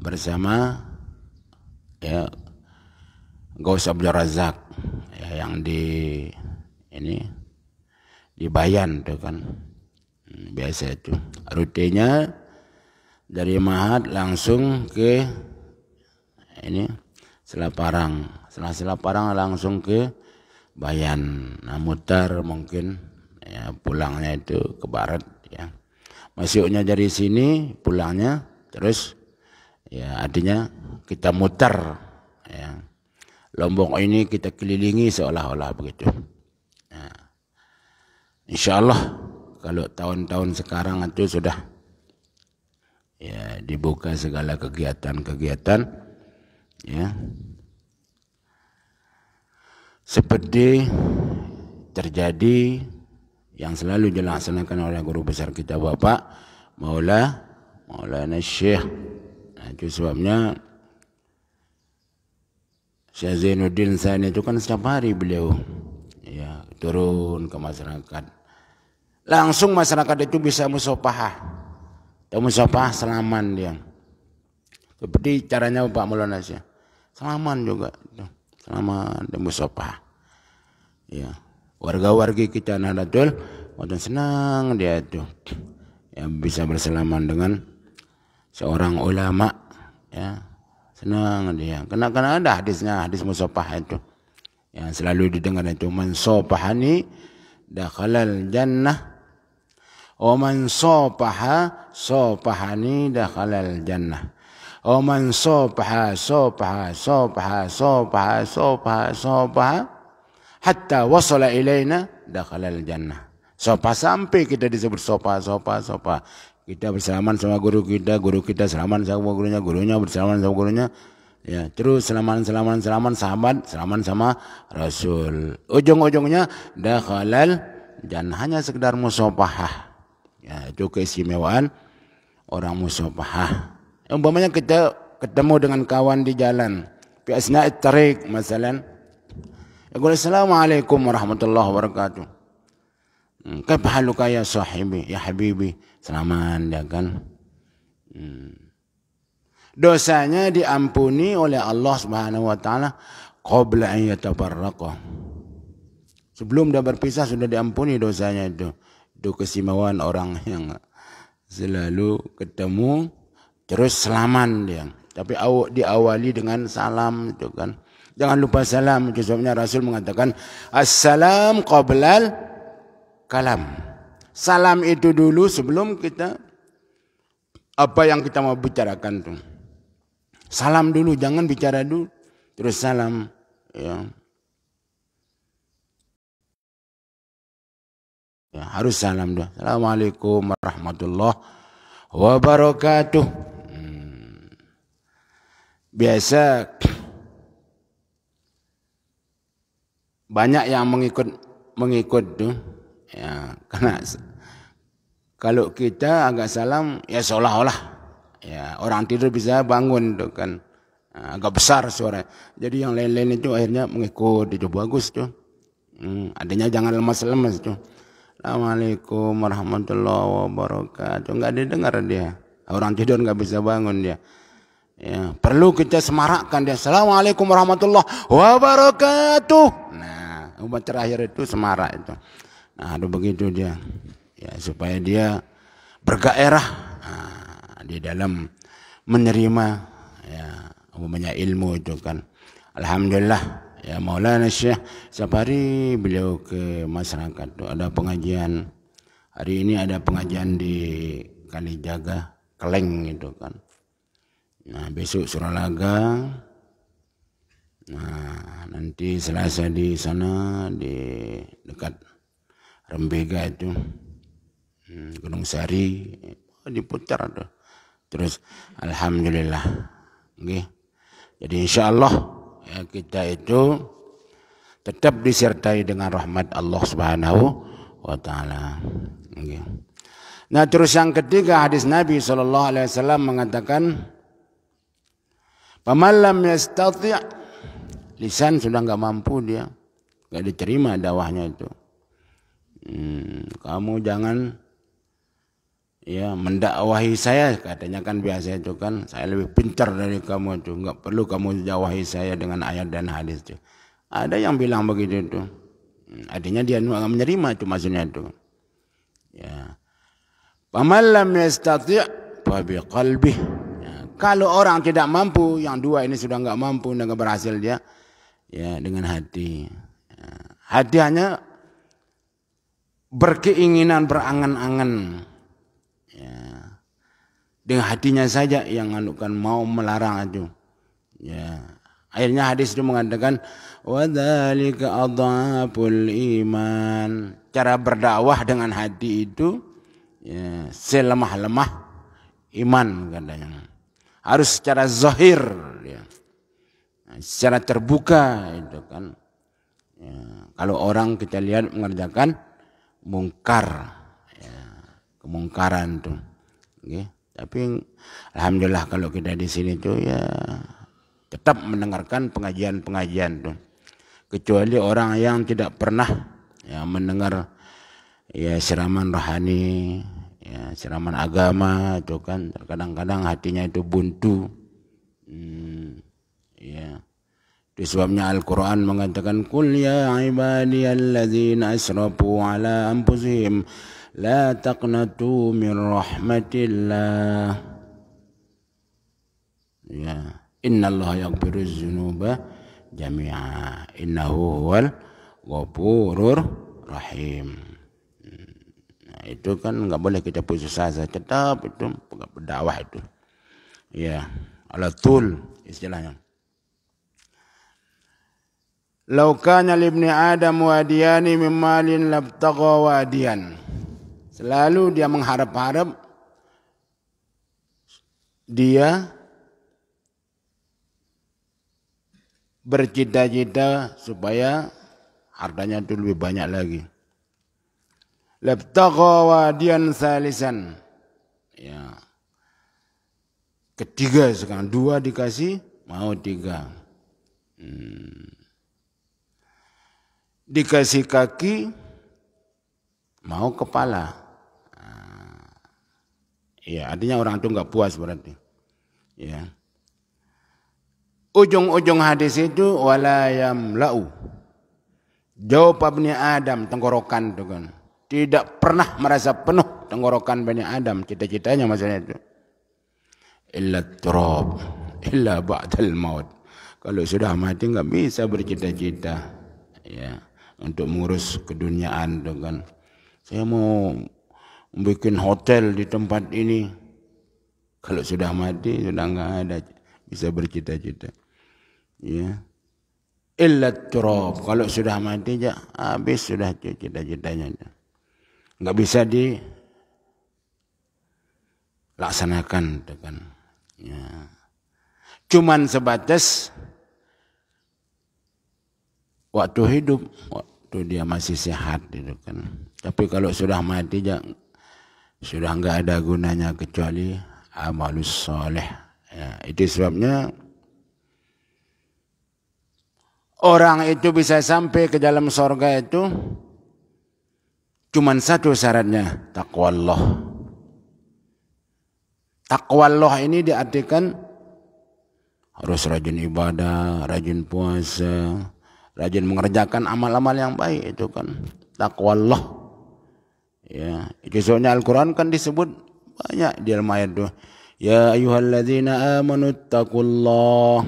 bersama ya Gaus Abdul Razak ya, yang di ini Ibayan ya, itu kan. Hmm, biasa itu. Rutenya dari Mahat langsung ke ini Selaparang. Setelah Selaparang langsung ke Bayan. Nah, mutar mungkin ya, pulangnya itu ke barat ya. Masuknya dari sini, pulangnya terus ya artinya kita mutar ya. Lombok ini kita kelilingi seolah-olah begitu. Insya Allah kalau tahun-tahun sekarang itu sudah ya dibuka segala kegiatan-kegiatan ya seperti terjadi yang selalu dilaksanakan oleh guru besar kita Bapak Maula Maulana Syekh nah, itu sebabnya Syekh Zainuddin Sani itu kan setiap hari beliau turun ke masyarakat. Langsung masyarakat itu bisa musopah, Dan musopahah selaman dia. Seperti caranya Pak Maulana Syah. Selaman juga. Selaman dan musopahah. Ya. Warga-wargi kita Nahdlatul Wadah senang dia itu. Yang bisa berselaman dengan seorang ulama. Ya. Senang dia. Karena, karena ada hadisnya, hadis musopah itu. Yang selalu didengar itu man sopahani dakhalal jannah wa oh, man sopaha sopahani dakhalal jannah. Wa oh, man sopaha sopaha sopaha sopaha sopaha sopaha hatta wasala ilaina dakhalal jannah. Sopa sampai kita disebut sopa, sopa, sopa. Kita bersalaman sama guru kita, guru kita salaman sama gurunya, gurunya bersalaman sama gurunya, Ya, terus selaman selaman selaman sahabat, selaman sama Rasul. Ujung-ujungnya dah halal, dan hanya sekedar musopahah. Ya, itu keistimewaan orang musopahah. Umpamanya kita ketemu dengan kawan di jalan. Fi asna'i tariq masalan. Yaqul assalamualaikum warahmatullahi wabarakatuh. Hmm, Kaif haluka ya sahibi, ya habibi. Selamat ya kan. Hmm. Dosanya diampuni oleh Allah Subhanahu wa taala qabla an yatabarraqa. Sebelum dia berpisah sudah diampuni dosanya itu. Itu kesimawan orang yang selalu ketemu terus selaman dia. Tapi diawali dengan salam itu kan. Jangan lupa salam. Itu sebabnya Rasul mengatakan assalam qablal kalam. Salam itu dulu sebelum kita apa yang kita mau bicarakan tuh. Salam dulu, jangan bicara dulu. Terus salam. Ya. ya harus salam dulu. Assalamualaikum warahmatullahi wabarakatuh. Hmm. Biasa banyak yang mengikut mengikut tuh ya karena kalau kita agak salam ya seolah-olah Ya, orang tidur bisa bangun tuh kan. Ah, agak besar suaranya. Jadi yang lain-lain itu akhirnya mengikut itu bagus tuh. Hmm, adanya jangan lemas-lemas tuh. Assalamualaikum warahmatullahi wabarakatuh. Enggak didengar dia. Orang tidur nggak bisa bangun dia. Ya, perlu kita semarakkan dia. Assalamualaikum warahmatullahi wabarakatuh. Nah, umat terakhir itu semarak itu. Nah, aduh begitu dia. Ya, supaya dia bergairah. Nah, di dalam menerima ya umumnya ilmu itu kan alhamdulillah ya Maulana Syekh safari beliau ke masyarakat tuh ada pengajian hari ini ada pengajian di Kalijaga Keleng itu kan nah besok Suralaga nah nanti Selasa di sana di dekat Rembega itu hmm, Gunung Sari diputar tuh terus alhamdulillah nggih jadi insyaallah ya, kita itu tetap disertai dengan rahmat Allah Subhanahu wa taala Nah terus yang ketiga hadis Nabi Shallallahu Alaihi Wasallam mengatakan, pemalam yastati' lisan sudah nggak mampu dia, nggak diterima dakwahnya itu. Hmm, kamu jangan ya mendakwahi saya katanya kan biasanya itu kan saya lebih pintar dari kamu itu nggak perlu kamu dakwahi saya dengan ayat dan hadis itu ada yang bilang begitu itu adanya dia nggak menerima itu maksudnya itu ya pamalam lam yastati' fa biqalbih ya. kalau orang tidak mampu yang dua ini sudah nggak mampu nggak berhasil dia ya dengan hati ya. hati hanya berkeinginan berangan-angan dengan hatinya saja yang anukan mau melarang itu. Ya. Akhirnya hadis itu mengatakan wadzalika adhaful iman. Cara berdakwah dengan hati itu ya, selemah-lemah iman katanya. Harus secara zahir ya. Nah, secara terbuka itu kan. Ya. Kalau orang kita lihat mengerjakan mungkar ya. kemungkaran tuh. Okay tapi alhamdulillah kalau kita di sini tuh ya tetap mendengarkan pengajian-pengajian tuh. Kecuali orang yang tidak pernah ya mendengar ya siraman rohani, ya siraman agama itu kan terkadang-kadang hatinya itu buntu. Hmm, ya. Itu sebabnya Al-Quran mengatakan Kul ya ibadiyalladzina asrafu ala anfusihim لا تقنطوا من رحمة الله يا إن الله يغفر الذنوب جميعا إنه هو الغفور rahim nah, itu kan nggak boleh kita putus asa tetap itu berdakwah itu ya alatul istilahnya Lau kana libni Adam wadiyani min malin labtagha wadiyan. Selalu dia mengharap-harap dia bercita-cita supaya hartanya itu lebih banyak lagi. Labtagha wadiyan salisan. Ya. Ketiga sekarang dua dikasih mau tiga. Hmm. Dikasih kaki mau kepala. Ya, artinya orang itu nggak puas berarti. Ya. Ujung-ujung hadis itu wala lau Jawab Bani Adam tenggorokan itu kan. Tidak pernah merasa penuh tenggorokan Bani Adam cita-citanya maksudnya itu. Illa turab, illa ba'dal maut. Kalau sudah mati nggak bisa bercita-cita. Ya, untuk mengurus keduniaan itu kan. Saya mau bikin hotel di tempat ini. Kalau sudah mati sudah nggak ada bisa bercita-cita. Ya. Illa Kalau sudah mati ya habis sudah cita-citanya. Nggak bisa di laksanakan kan. Ya. Cuman sebatas waktu hidup, waktu dia masih sehat itu kan. Tapi kalau sudah mati jangan sudah nggak ada gunanya kecuali amalus soleh. Ya, itu sebabnya orang itu bisa sampai ke dalam sorga itu cuman satu syaratnya takwallah. Takwallah ini diartikan harus rajin ibadah, rajin puasa, rajin mengerjakan amal-amal yang baik itu kan takwallah. Ya, itu soalnya Al-Quran kan disebut banyak di dalam ayat itu. Ya ayuhalladzina amanu attaqullah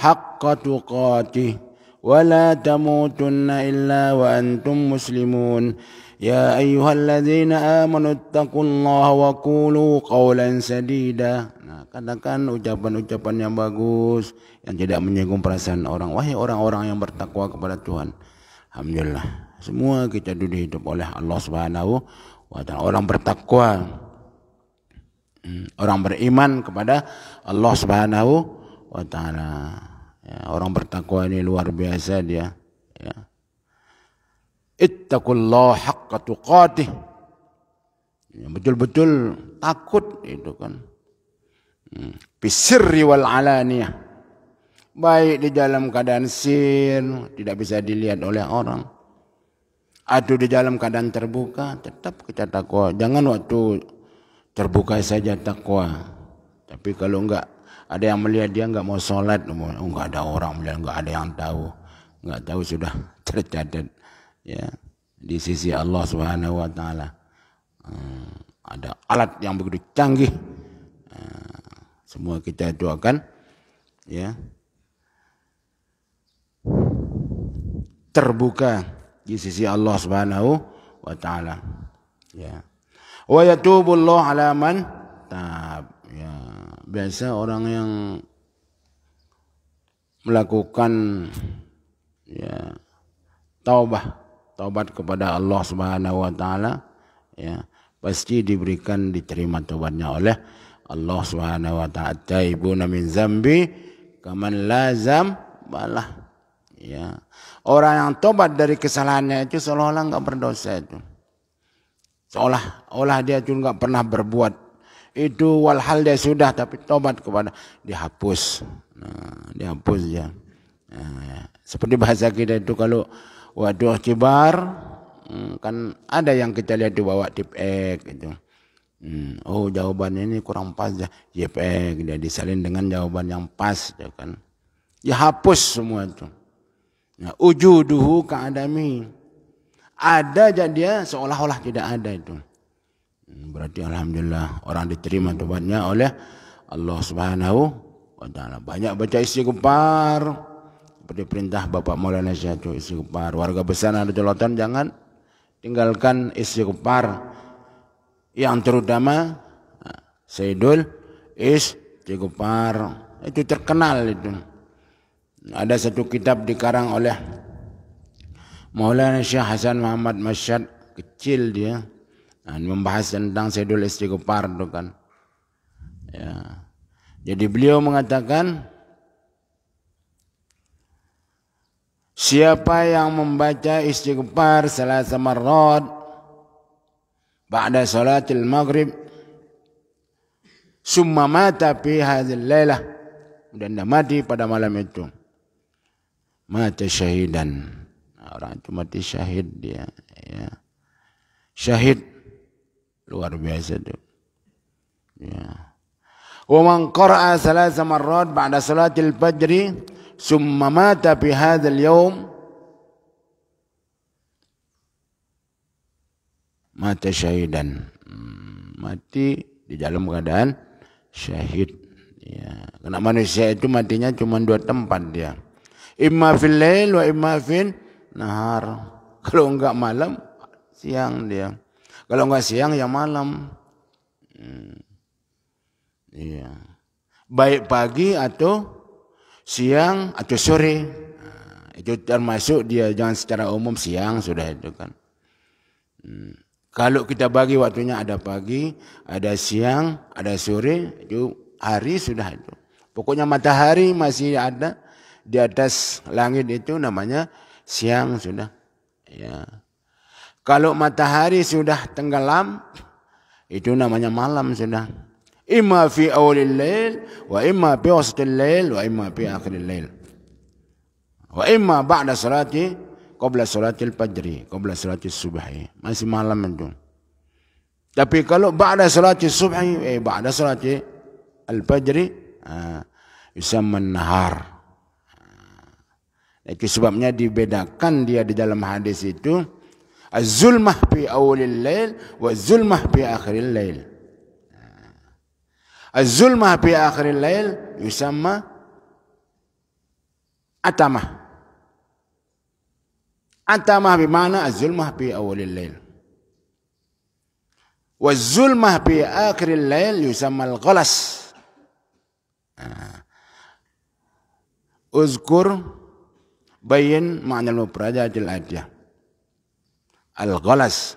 Allah tuqatih wa la tamutunna illa wa antum muslimun. Ya ayuhalladzina amanu Allah wa kulu qawlan sadida. Nah, katakan ucapan-ucapan yang bagus yang tidak menyinggung perasaan orang. Wahai orang-orang yang bertakwa kepada Tuhan. Alhamdulillah. Semua kita dulu hidup oleh Allah Subhanahu wa taala. Orang bertakwa, hmm, orang beriman kepada Allah Subhanahu wa taala. Ya, orang bertakwa ini luar biasa dia. Ya. Ittaqullah haqqa tuqatih. Ya, betul-betul takut itu kan. Hmm, bisirri wal alaniyah. Baik di dalam keadaan sir, tidak bisa dilihat oleh orang atau di dalam keadaan terbuka tetap kita takwa jangan waktu terbuka saja takwa tapi kalau enggak ada yang melihat dia enggak mau sholat enggak ada orang melihat enggak ada yang tahu enggak tahu sudah tercatat ya di sisi Allah Subhanahu wa taala hmm, ada alat yang begitu canggih hmm, semua kita doakan ya terbuka di sisi Allah Subhanahu wa taala. Ya. Wa yatubu Allah ala man tab. Ya. Biasa orang yang melakukan ya taubah, taubat kepada Allah Subhanahu wa taala, ya, pasti diberikan diterima taubatnya oleh Allah Subhanahu wa taala. Taibuna min zambi kaman lazam balah. Ya. Orang yang tobat dari kesalahannya itu seolah-olah nggak berdosa itu. Seolah olah dia juga nggak pernah berbuat. Itu walhal dia sudah tapi tobat kepada dihapus. Nah, dihapus ya. Nah, Seperti bahasa kita itu kalau waduh cibar hmm, kan ada yang kita lihat di bawah tip X gitu. Hmm. Oh jawaban ini kurang pas ya. JPEG dia disalin dengan jawaban yang pas ya kan. Dihapus semua itu. Nah, ujuduhu ka'adami. Ada jadi seolah-olah tidak ada itu. Hmm, berarti alhamdulillah orang diterima tobatnya oleh Allah Subhanahu wa taala. Banyak baca istighfar seperti perintah Bapak Maulana Syekh istighfar. Warga besar ada jolotan jangan tinggalkan istighfar yang terutama ah, Sayyidul Istighfar itu terkenal itu ada satu kitab dikarang oleh Maulana Syekh Hasan Muhammad Masyad kecil dia dan nah, membahas tentang Sayyidul Istighfar itu kan ya jadi beliau mengatakan Siapa yang membaca istighfar selasa marrat ba'da salatil maghrib summa mata fi lailah dan mati pada malam itu mata syahidan nah, orang itu mati syahid dia ya syahid luar biasa tuh. ya wa man qara'a thalatha marrat ba'da salatil fajr summa mata fi hadzal yawm mata syahidan hmm, mati di dalam keadaan syahid ya karena manusia itu matinya cuma dua tempat dia ya. Imma fil lail wa imma fin nahar. Kalau enggak malam, siang dia. Kalau enggak siang ya malam. Hmm. Iya. Baik pagi atau siang atau sore. Nah, itu termasuk dia jangan secara umum siang sudah itu kan. Hmm. Kalau kita bagi waktunya ada pagi, ada siang, ada sore, itu hari sudah itu. Pokoknya matahari masih ada, di atas langit itu namanya siang sudah. Ya. Kalau matahari sudah tenggelam itu namanya malam sudah. Imma fi awalil lail wa imma bi wasatil lail wa imma bi akhiril lail. Wa imma ba'da salati qabla salatil fajri qabla salatil subhi masih malam itu. Tapi kalau ba'da salati subhi eh ba'da salati al-fajri ah uh, nahar. Itu sebabnya dibedakan dia di dalam hadis itu az-zulmah fi awalil lail wa zulmah fi akhiril lail. Nah. Az-zulmah fi akhiril lail yusamma atamah. Atamah bermakna az-zulmah fi awalil lail. Wa zulmah fi akhiril lail yusamma al-ghalas. Nah. Uzkur Bayin ma'na mufradat al-atiyah. Al-ghalas.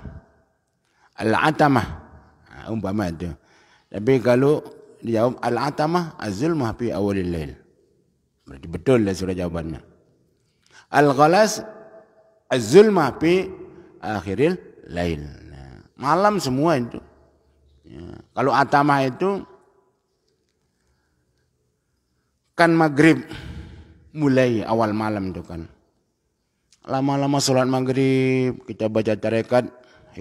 Al-atamah. Ah, umpama itu. Tapi kalau dijawab al-atamah azul zulmah awalil lail. Berarti betul lah surah jawabannya. Al-ghalas azul zulmah akhiril lail. Nah, malam semua itu. Ya, kalau atamah itu kan maghrib mulai awal malam itu kan. Lama-lama sholat maghrib, kita baca tarekat,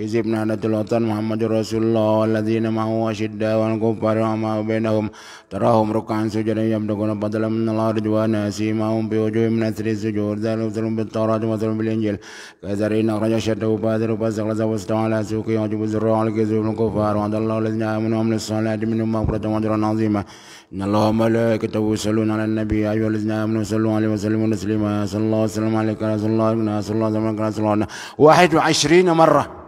حزبنا نهضة الوطن محمد رسول الله والذين معه أشداء والكفار وما بينهم تراهم ركعا سجدا يملكون بدلا من الأرض ونسيمهم بوجوه من أثر السجود ذلك مثل بالتوراة ومثل بالإنجيل كذرين أخرج شده فآثر فاستغلظ واستوى على سوق يعجب الزراع والكثير من الكفار وعد الله الذين آمنوا من الصلاة منهم مغفرة وأجرا عظيما إن الله وملائكته يصلون على النبي يا أيها الذين آمنوا صلوا عليه وسلموا تسليما صلى الله وسلم عليك رسول الله صلى الله عليه وسلم عليك رسول الله 21 مرة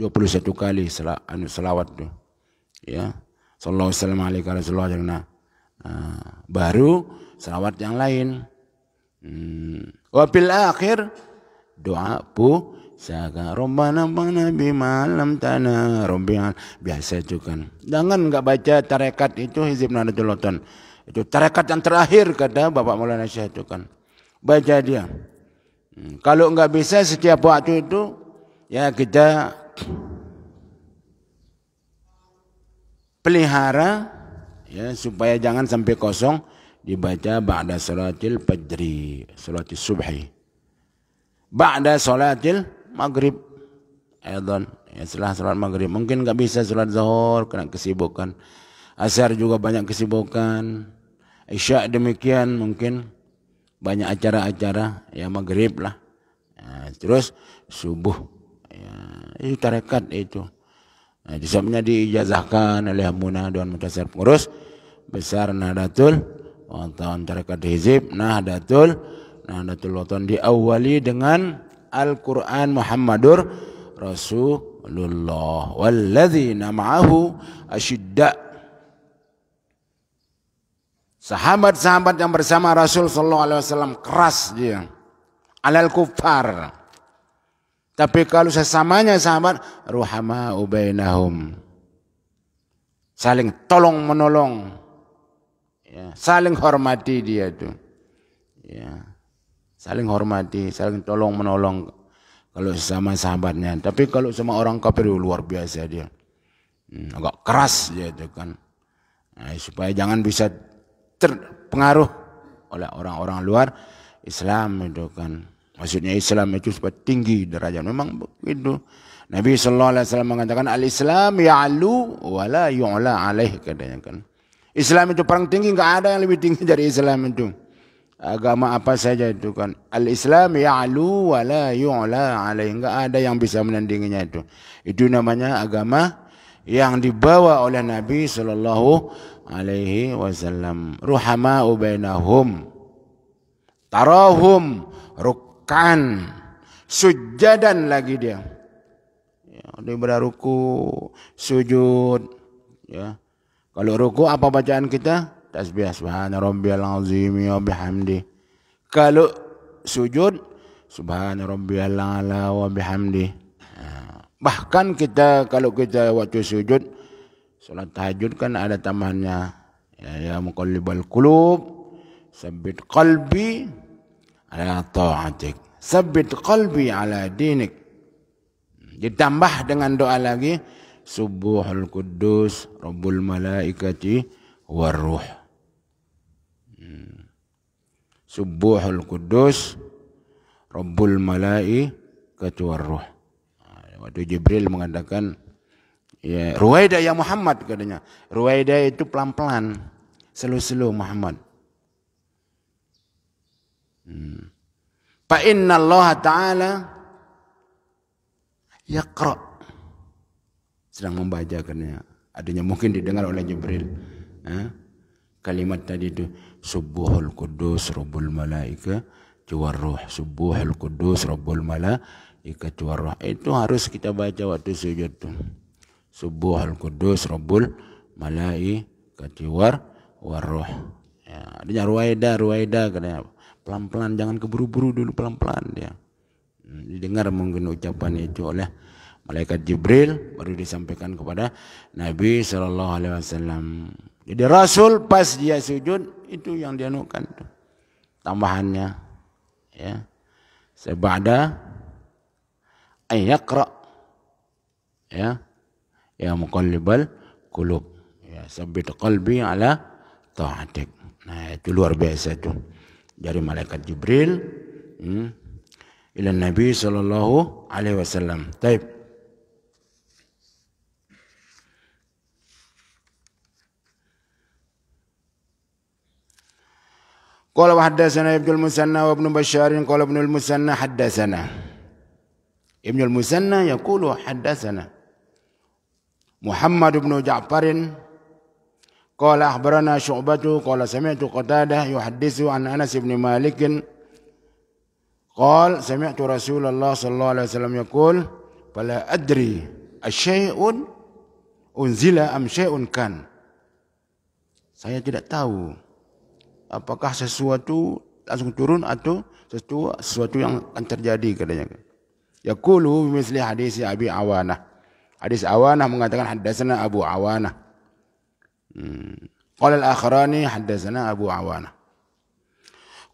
21 kali sel anu, selawat tuh. Ya. Sallallahu wasallam selawat rasulullah nah, ah, baru selawat yang lain. Hmm. Wabil akhir doa pu saka robbana mana bima malam tanah robbial biasa itu kan. Jangan nggak baca tarekat itu hizib nadatul Itu tarekat yang terakhir kata Bapak Maulana Syekh itu kan. Baca dia. Hmm. Kalau nggak bisa setiap waktu itu ya kita pelihara ya supaya jangan sampai kosong dibaca ba'da salatil fajri salatil subhi ba'da salatil maghrib aydan ya setelah salat maghrib mungkin nggak bisa salat zuhur karena kesibukan asar juga banyak kesibukan isya demikian mungkin banyak acara-acara ya maghrib lah ya, terus subuh ya, itu tarekat itu. Nah, disebabnya diijazahkan oleh Hamuna Dewan Mutasir Pengurus Besar Nahdlatul tahun Tarekat Hizib Nahdlatul Nahdlatul wathon diawali dengan Al-Quran Muhammadur Rasulullah walladhi namaahu asyidda' Sahabat-sahabat yang bersama Rasul Sallallahu Alaihi Wasallam keras dia. Alal kufar. Tapi kalau sesamanya sahabat, ruhama ubainahum. Saling tolong menolong. Ya, saling hormati dia itu. Ya. Saling hormati, saling tolong menolong kalau sesama sahabatnya. Tapi kalau sama orang kafir oh, luar biasa dia. Hmm, agak keras dia itu kan. Nah, supaya jangan bisa terpengaruh oleh orang-orang luar Islam itu kan. Maksudnya Islam itu seperti tinggi derajat. Memang begitu. Nabi sallallahu alaihi wasallam mengatakan al-Islam ya'lu wa la yu'la alaih katanya kan. Islam itu paling tinggi enggak ada yang lebih tinggi dari Islam itu. Agama apa saja itu kan. Al-Islam ya'lu wa la yu'la alaih. Enggak ada yang bisa menandinginya itu. Itu namanya agama yang dibawa oleh Nabi sallallahu alaihi wasallam. Ruhama'u bainahum. Tarahum ruk rukan sujudan lagi dia ya daripada ruku sujud ya kalau ruku apa bacaan kita tasbih subhana rabbiyal azim wa ya bihamdi kalau sujud subhana rabbiyal ala wa bihamdi ya. bahkan kita kalau kita waktu sujud salat tahajud kan ada tambahannya ya ya muqallibal qulub sabbit qalbi ala ta'atik. Sabit qalbi ala dinik. Ditambah dengan doa lagi. Subuhul Kudus Rabbul Malaikati Warruh. subuh hmm. Subuhul Kudus Rabbul Malaikati Warruh. Ah, waktu Jibril mengatakan ya, Ruwaida ya Muhammad katanya. Ruwaida itu pelan-pelan. Selu-selu Muhammad. Hmm. Fa inna Allah Ta'ala yaqra sedang membaca kerana adanya mungkin didengar oleh Jibril ha? kalimat tadi itu subuhul kudus rabbul malaika juar ruh subuhul kudus rabbul malaika juar roh itu harus kita baca waktu sujud itu subuhul kudus rabbul malaika juar war ruh ya, adanya ruwaida ruwaida kerana pelan-pelan jangan keburu-buru dulu pelan-pelan dia hmm, didengar mungkin ucapan itu oleh malaikat Jibril baru disampaikan kepada Nabi Shallallahu Alaihi Wasallam jadi Rasul pas dia sujud itu yang dianukan tambahannya ya sebada ayakra ya ya mukallibal kulub ya sabbit qalbi ala taatik nah itu luar biasa tuh Jari malaikat Jibril hmm, Nabi sallallahu alaihi wasallam. Taib. Qala wa Ibnu musanna wa Ibnu Bashar Ibnu musanna haddatsana. Ibnu al-Musanna yaqulu haddatsana. Muhammad ibn Ja'farin Qala akhbarana syu'batu Qala sami'tu qatadah yuhadisu an Anas ibn Malikin Qala sami'tu Rasulullah sallallahu alaihi wasallam yakul Fala adri asyai'un unzila am syai'un kan? Saya tidak tahu Apakah sesuatu langsung turun atau sesuatu, sesuatu yang akan terjadi katanya. Yakulu misli hadis Abi Awanah. Hadis Awanah mengatakan hadasana Abu Awanah. قال الآخران حدثنا أبو عوانة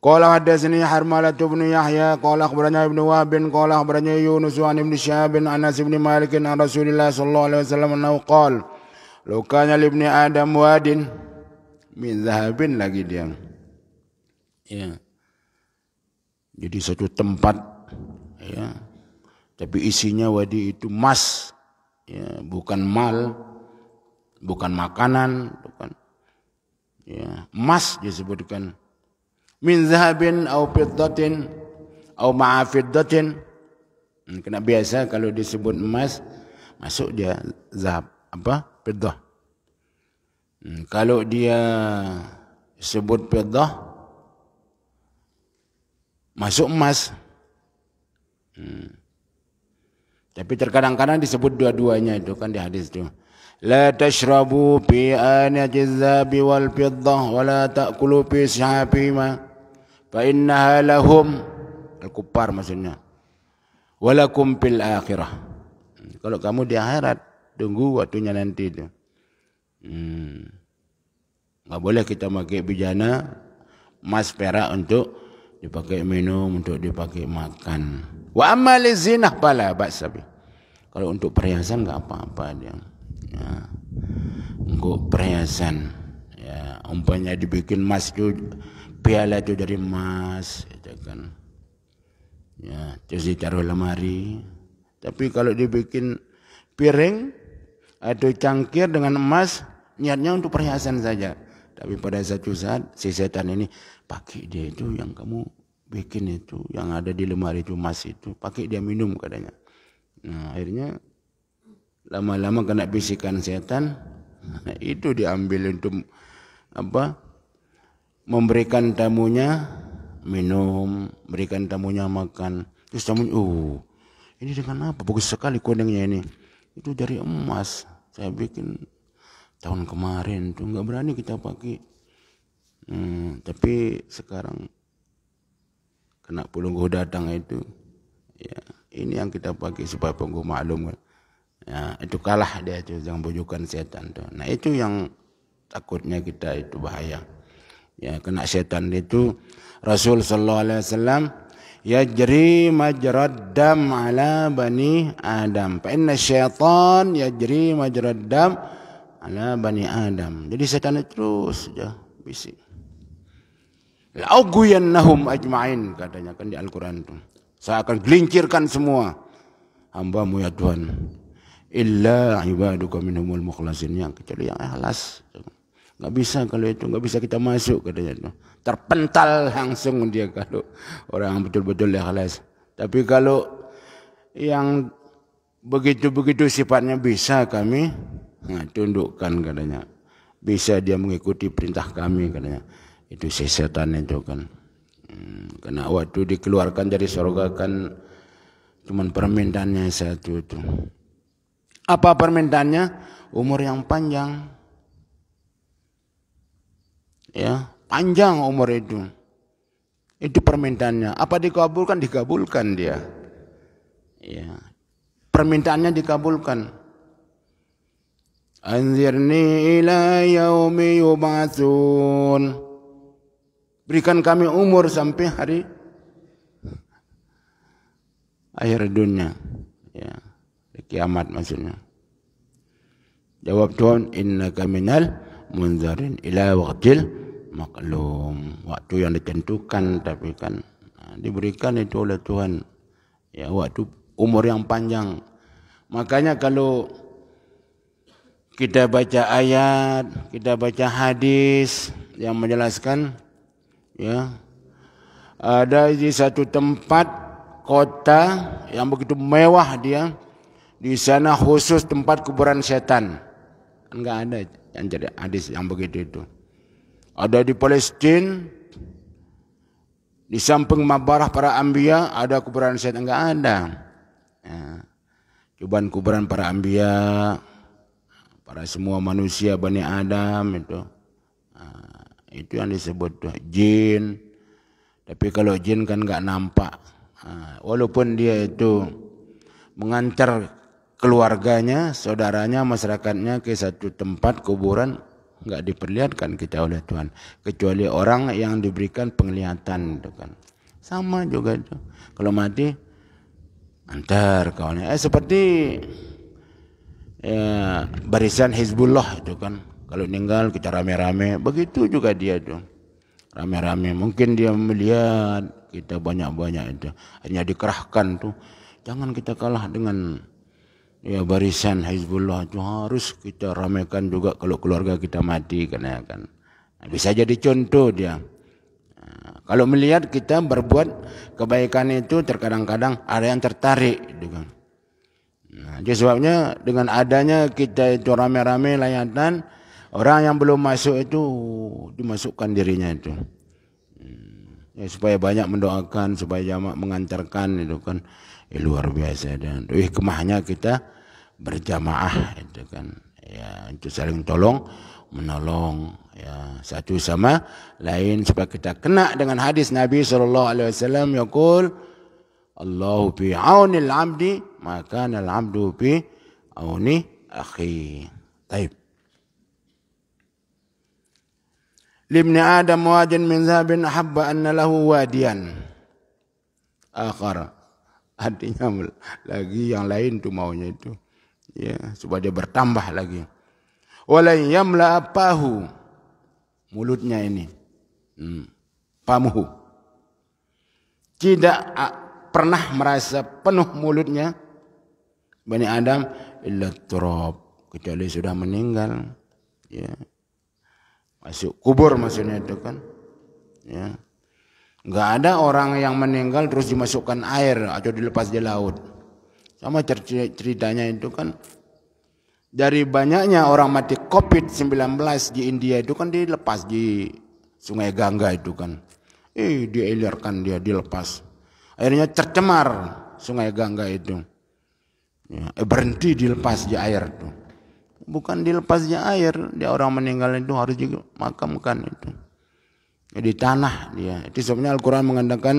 قال حدثني حرملة بن يحيى قال أخبرنا ابن وهب قال أخبرني يونس عن ابن شهاب عن أنس بن مالك عن رسول الله صلى الله عليه وسلم أنه قال لو كان لابن آدم واد من ذهب lagi dia ya jadi satu tempat ya tapi isinya wadi itu emas ya bukan mal bukan makanan, bukan ya, emas disebutkan. Min zahabin au fiddatin au ma'a fiddatin. Hmm, kena biasa kalau disebut emas masuk dia zahab apa? Fiddah. Hmm, kalau dia sebut fiddah masuk emas. Hmm. Tapi terkadang-kadang disebut dua-duanya itu kan di hadis itu. لا تشربوا في آنية الذهب والفضة ولا تأكلوا في سحابهما فإنها لهم الكفار maksudnya walakum في akhirah kalau kamu di akhirat tunggu waktunya nanti itu hmm. nggak boleh kita pakai bijana emas perak untuk dipakai minum untuk dipakai makan wa amal zinah pala baksabi kalau untuk perhiasan nggak apa-apa dia ya. perhiasan ya umpamanya dibikin emas itu piala itu dari emas gitu kan ya terus ditaruh lemari tapi kalau dibikin piring atau cangkir dengan emas niatnya untuk perhiasan saja tapi pada satu saat si setan ini pakai dia itu yang kamu bikin itu yang ada di lemari itu emas itu pakai dia minum katanya nah akhirnya lama-lama kena bisikan setan nah, itu diambil untuk apa memberikan tamunya minum berikan tamunya makan terus tamunya uh ini dengan apa bagus sekali kodengnya ini itu dari emas saya bikin tahun kemarin tuh nggak berani kita pakai hmm, tapi sekarang kena pulunggu datang itu ya ini yang kita pakai supaya pengguna maklum kan ya itu kalah dia itu yang bujukan setan tuh nah itu yang takutnya kita itu bahaya ya kena setan itu Rasul sallallahu alaihi wasallam yajri majrad dam ala bani Adam fa inna syaitan yajri majrad dam ala bani Adam jadi setan itu terus ya bisik la'uguyannahum ajma'in katanya kan di Al-Qur'an tuh saya akan gelincirkan semua mu ya Tuhan illa ibaduka minhumul mukhlasin yang kecuali yang ikhlas nggak bisa kalau itu nggak bisa kita masuk katanya itu terpental langsung dia kalau orang betul-betul ikhlas tapi kalau yang begitu-begitu sifatnya bisa kami nah, tundukkan katanya bisa dia mengikuti perintah kami katanya itu si setan itu kan hmm, karena waktu dikeluarkan dari surga kan cuman permintaannya satu itu apa permintaannya? Umur yang panjang. Ya, panjang umur itu. Itu permintaannya. Apa dikabulkan? Dikabulkan dia. Ya. Permintaannya dikabulkan. Anzirni ila yaumi yub'atsun. Berikan kami umur sampai hari akhir dunia. Ya. kiamat maksudnya. Jawab Tuhan, inna kaminal munzarin ila waqtil maklum. Waktu yang ditentukan tapi kan ha, diberikan itu oleh Tuhan. Ya waktu umur yang panjang. Makanya kalau kita baca ayat, kita baca hadis yang menjelaskan ya ada di satu tempat kota yang begitu mewah dia di sana khusus tempat kuburan setan. Enggak ada yang jadi hadis yang begitu itu. Ada di Palestina, di samping mabarah para ambia ada kuburan setan. Enggak ada. Ya. Cuban kuburan para ambia, para semua manusia Bani Adam itu. Nah, itu yang disebut tuh, jin. Tapi kalau jin kan enggak nampak. Nah, walaupun dia itu mengantar keluarganya, saudaranya, masyarakatnya ke satu tempat kuburan nggak diperlihatkan kita oleh Tuhan kecuali orang yang diberikan penglihatan itu kan sama juga itu kalau mati antar kawannya eh seperti eh, barisan Hizbullah itu kan kalau meninggal kita rame-rame begitu juga dia itu rame-rame mungkin dia melihat kita banyak-banyak itu hanya dikerahkan tuh jangan kita kalah dengan ya barisan Hizbullah itu harus kita ramaikan juga kalau keluarga kita mati karena kan nah, bisa jadi contoh dia nah, kalau melihat kita berbuat kebaikan itu terkadang-kadang ada yang tertarik dengan nah, itu sebabnya dengan adanya kita itu rame-rame layanan orang yang belum masuk itu dimasukkan dirinya itu hmm, ya, supaya banyak mendoakan supaya jamaah mengantarkan itu kan eh, luar biasa dan eh kemahnya kita berjamaah itu kan ya untuk saling tolong menolong ya satu sama lain supaya kita kena dengan hadis Nabi sallallahu alaihi wasallam yaqul Allah bi aunil amdi maka al amdu bi auni akhi baik Libni Adam wajin min zahabin ahabba anna lahu wadian akhar artinya lagi yang lain tu maunya itu ya supaya dia bertambah lagi walai yamla pahu mulutnya ini hmm, pamuhu tidak pernah merasa penuh mulutnya Bani Adam illa turab kecuali sudah meninggal ya masuk kubur maksudnya itu kan ya nggak ada orang yang meninggal terus dimasukkan air atau dilepas di laut sama ceritanya itu kan dari banyaknya orang mati COVID-19 di India itu kan dilepas di Sungai Gangga itu kan. Eh, dielirkan dia dilepas. Akhirnya tercemar Sungai Gangga itu. Ya, eh, berhenti dilepas di air itu Bukan dilepas di air, dia orang meninggal itu harus dimakamkan itu di tanah dia. Ya. Itu sebenarnya Al-Qur'an mengatakan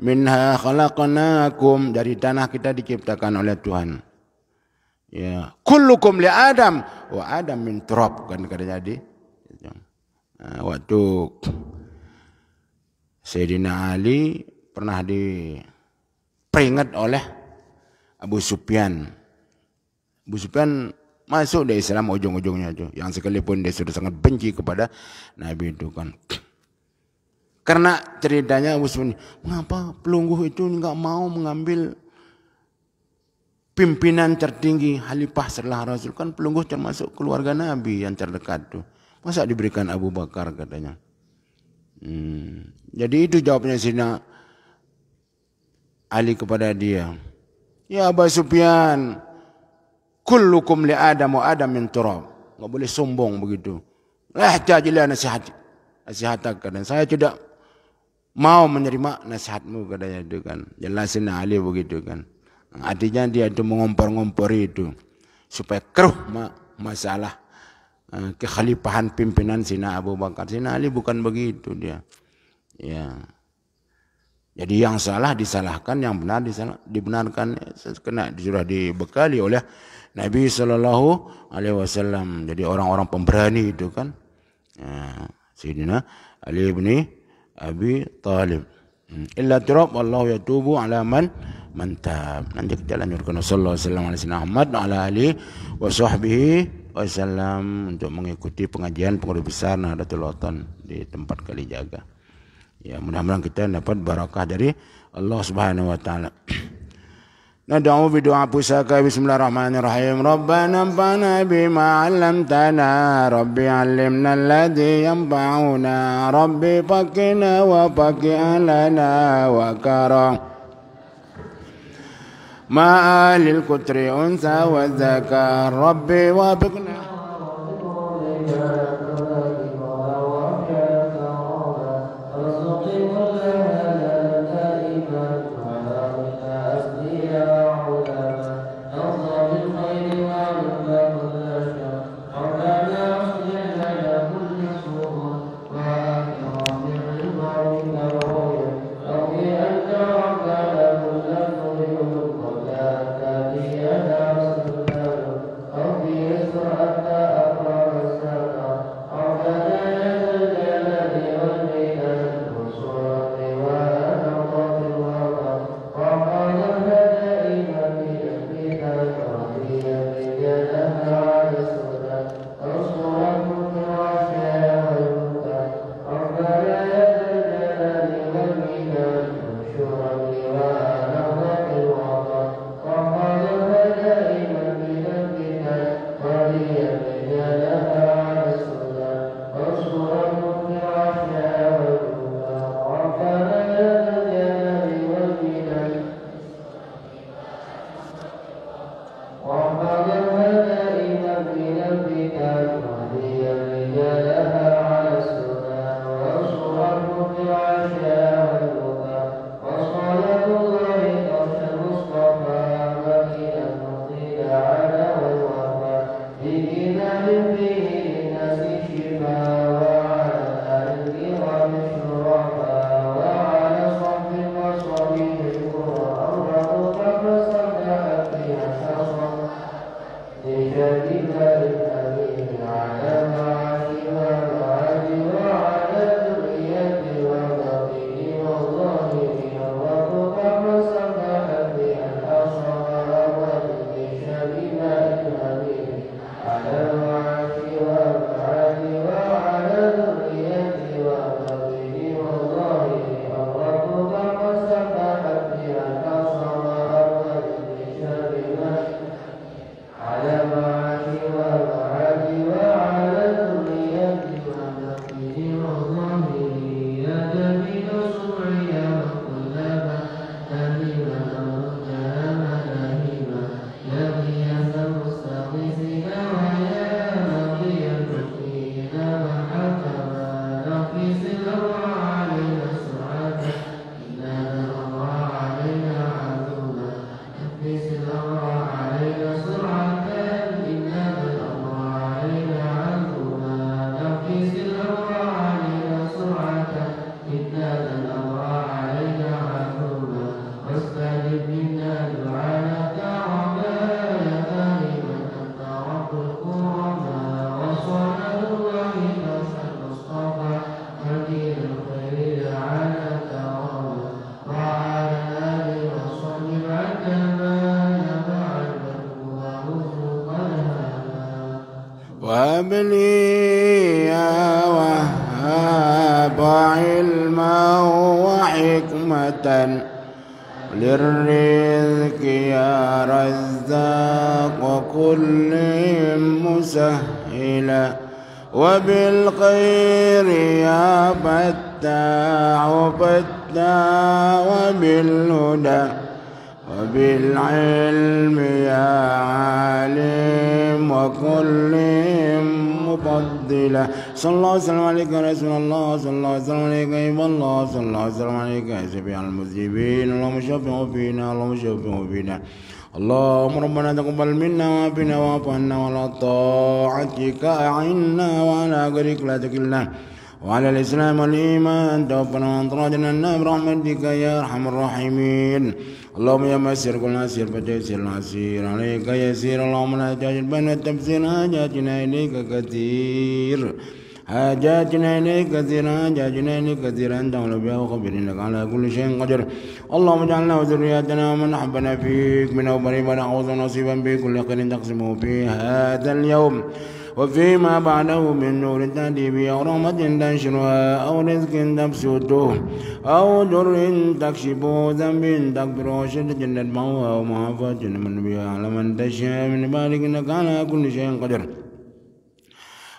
minha khalaqnakum dari tanah kita diciptakan oleh Tuhan. Ya, kullukum li Adam wa Adam min turab kan kata jadi. Ya. Nah, waktu Sayyidina Ali pernah diperingat oleh Abu Sufyan. Abu Sufyan masuk dari Islam ujung-ujungnya itu yang sekalipun dia sudah sangat benci kepada Nabi itu kan. Karena ceritanya Abu Sufyan, mengapa pelunggu itu enggak mau mengambil pimpinan tertinggi Khalifah setelah Rasul kan pelungguh termasuk keluarga Nabi yang terdekat tu masa diberikan Abu Bakar katanya hmm. jadi itu jawabnya Sina Ali kepada dia ya Abu Sufyan kulukum li Adam wa Adam min turab enggak boleh sombong begitu lah jadilah nasihat nasihat dan saya tidak mau menerima nasihatmu katanya itu kan jelasin nah Ali begitu kan artinya dia itu mengompor-ngompori itu supaya keruh masalah kehalipahan kekhalifahan pimpinan Sina Abu Bakar Sina Ali bukan begitu dia ya jadi yang salah disalahkan yang benar disalah, dibenarkan kena sudah dibekali oleh Nabi Shallallahu Alaihi Wasallam jadi orang-orang pemberani itu kan ya, Sayyidina Ali bin Abi Talib. Hmm. Illa tirab Ya yatubu ala man mantab. Nanti kita lanjutkan sallallahu alaihi wasallam ala sayyidina wa ala wa sahbihi untuk mengikuti pengajian pengurus besar Nahdlatul Wathon di tempat kali jaga. Ya, mudah-mudahan kita dapat barakah dari Allah Subhanahu wa taala. ندعو بدعاء بوساكا بسم الله الرحمن الرحيم ربنا انفعنا بما علمتنا ربي علمنا الذي ينفعنا ربي فقنا وفك لنا وكرم ما آل الكتر أنثى والذكر ربي وافقنا وفنا ولا طاعتك أعنا ولا أجرك لا تكلنا وعلى الإسلام والإيمان توفنا وانطردنا برحمتك يا أرحم الراحمين اللهم يا مسير كل عسير فتيسير العسير عليك يسير اللهم لا تجعل بين التفسير حاجاتنا إليك كثير حاجاتنا إليك كثيرا حاجاتنا إليك كثيرا تعلم بها وخبرنا على كل شيء قدر اللهم اجعلنا وذرياتنا ومن أحبنا فيك من أوبريبنا ونعوذ نصيبا بكل خير تقسمه في هذا اليوم وفيما بعده من نور تهدي به أو رحمة تنشرها أو رزق تبسطه أو در تكشفه ذنب تكبره شدة تدمعه أو معافاة من بها على من تشاء من بارك إنك على كل شيء قدر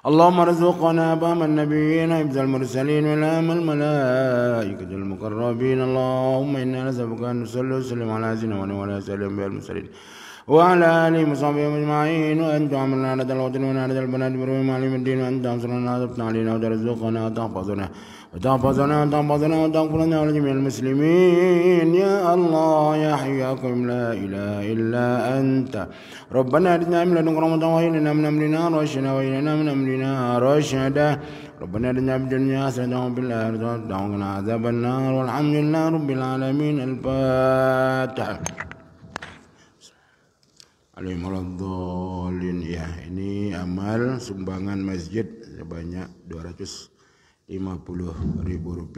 اللهم ارزقنا بام النبيين إبز المرسلين ولام الملائكة المقربين اللهم إنا نسألك أن نصلي وسلم على سيدنا وعلى سلم الأنبياء المرسلين وعلى آله وصحبه أجمعين وأن تعملنا على الوطن وعلى البلد بروم علم الدين وأن تنصرنا تفتح علينا وترزقنا وتحفظنا وتحفظنا وتحفظنا وتغفرنا على جميع المسلمين يا الله يا حي يا قيوم لا إله إلا أنت ربنا أرنا من لدنك رحمة وإلنا من أمرنا رشدا وإلنا من أمرنا رشدا ربنا أرنا بالدنيا حسنة وفي الآخرة وقنا عذاب النار والحمد لله رب العالمين الفاتحة Alimul Ya ini amal sumbangan masjid sebanyak 200 Rp50.000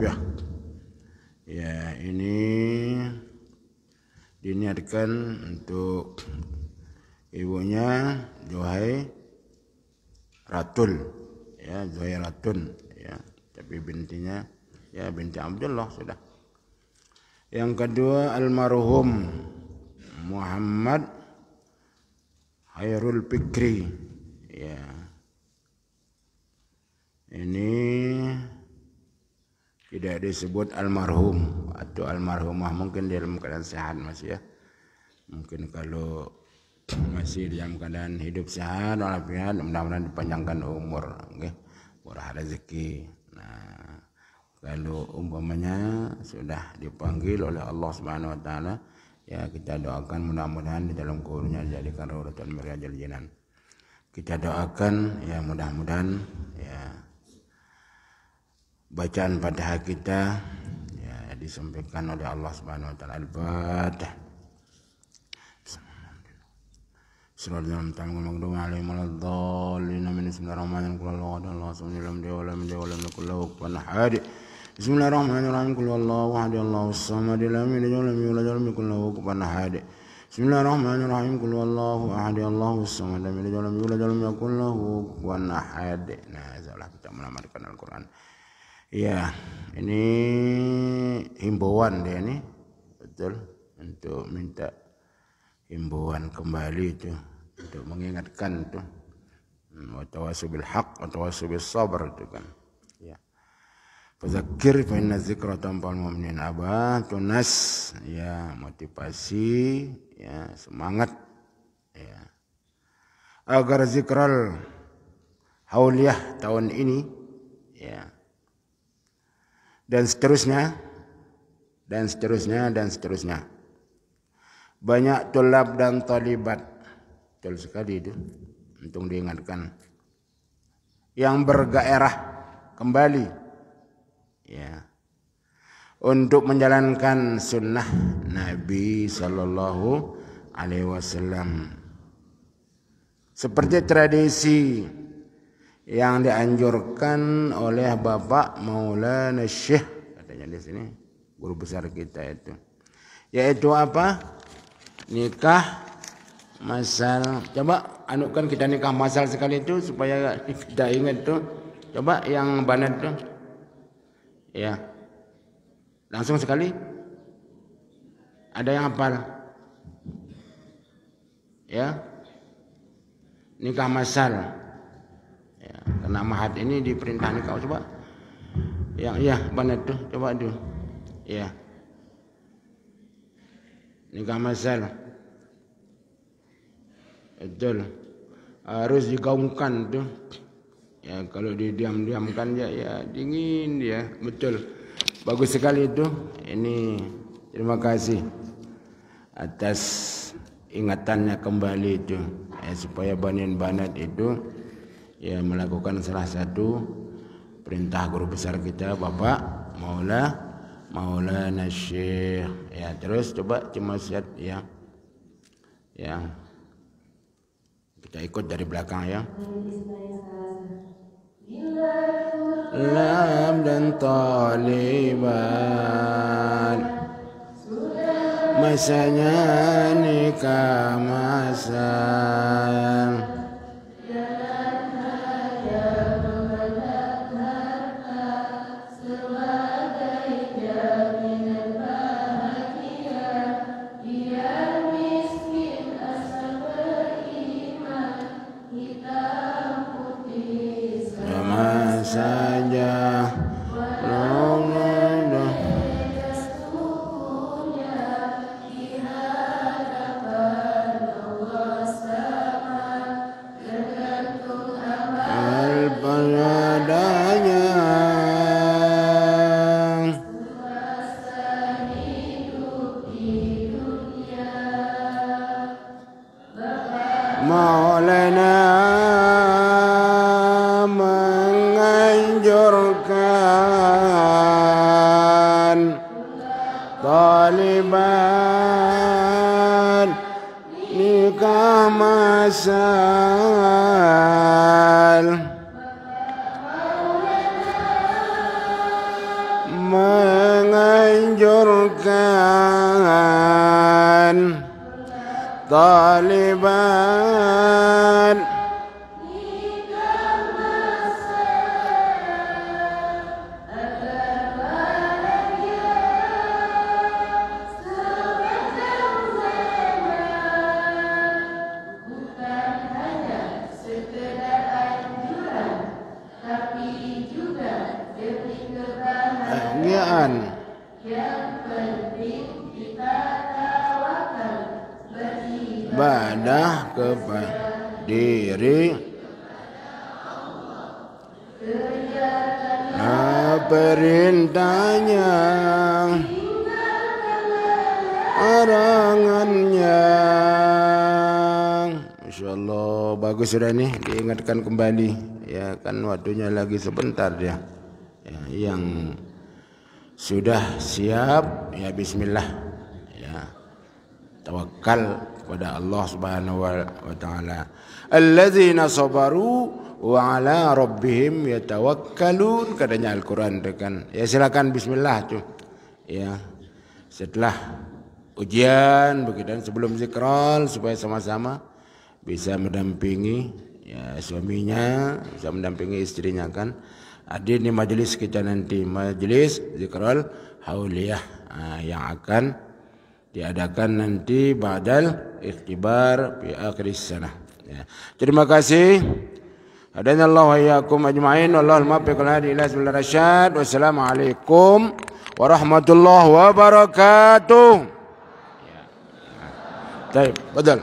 ya ini diniatkan untuk ibunya Johai Ratul ya Johai Ratun ya tapi bintinya ya binti Abdullah sudah yang kedua almarhum Muhammad Hairul Fikri ya ini tidak disebut almarhum atau almarhumah mungkin dalam keadaan sehat masih ya mungkin kalau masih dalam keadaan hidup sehat walafiat mudah-mudahan dipanjangkan umur okay? murah rezeki nah kalau umpamanya sudah dipanggil oleh Allah Subhanahu wa taala ya kita doakan mudah-mudahan di dalam kuburnya dijadikan rutan meriah jalinan kita doakan ya mudah-mudahan ya bacaan pada kita ya, disampaikan oleh Allah Subhanahu wa taala al-Fatihah bismillahirrahmanirrahim Bismillahirrahmanirrahim Bismillahirrahmanirrahim Nah, kita melamarkan Al-Qur'an Ya, ini himbauan deh ini Betul. Untuk minta himbauan kembali itu untuk mengingatkan itu. Hmm, wa tawasu bil haq wa tawasu itu kan. Ya. Fadzakir fa inna dzikra tanfa'ul mu'minin abah tunas ya motivasi ya semangat ya. Agar zikral hauliah tahun ini ya dan seterusnya dan seterusnya dan seterusnya banyak tolab dan talibat betul sekali itu untung diingatkan yang bergairah kembali ya untuk menjalankan sunnah Nabi Shallallahu Alaihi Wasallam seperti tradisi yang dianjurkan oleh Bapak Maulana Syekh katanya di sini guru besar kita itu yaitu apa nikah masal coba anukan kita nikah masal sekali itu supaya kita ingat tuh coba yang banat tuh ya langsung sekali ada yang hafal ya nikah masal karena mahat ini diperintahkan kau coba. Yang ya, ya benar tuh coba dulu. Ya, Nikah masalah. Eh, Betul. Harus digaungkan tuh. Ya kalau didiam-diamkan ya, ya dingin ya. Betul. Bagus sekali itu. Ini terima kasih atas ingatannya kembali itu ya, supaya banin banat itu ya melakukan salah satu perintah guru besar kita Bapak Maula Maulana Syekh ya terus coba cuma set ya ya kita ikut dari belakang ya Lam dan Taliban Masanya nikah masa waktunya lagi sebentar dia ya, yang sudah siap ya bismillah ya tawakal kepada Allah Subhanahu wa taala alladzina sabaru wa ala rabbihim yatawakkalun katanya Al-Qur'an dekan ya silakan bismillah tuh ya setelah ujian begitu sebelum zikral supaya sama-sama bisa mendampingi suaminya bisa mendampingi istrinya kan hadir di majelis kita nanti majelis zikrul hauliyah nah, yang akan diadakan nanti badal ikhtibar fi akhir sana ya. terima kasih Adanya Allah wa iyyakum ajma'in wallahu muwaffiq hadi ila sabilir rasyad wassalamu warahmatullahi wabarakatuh. Ya. Baik, badal.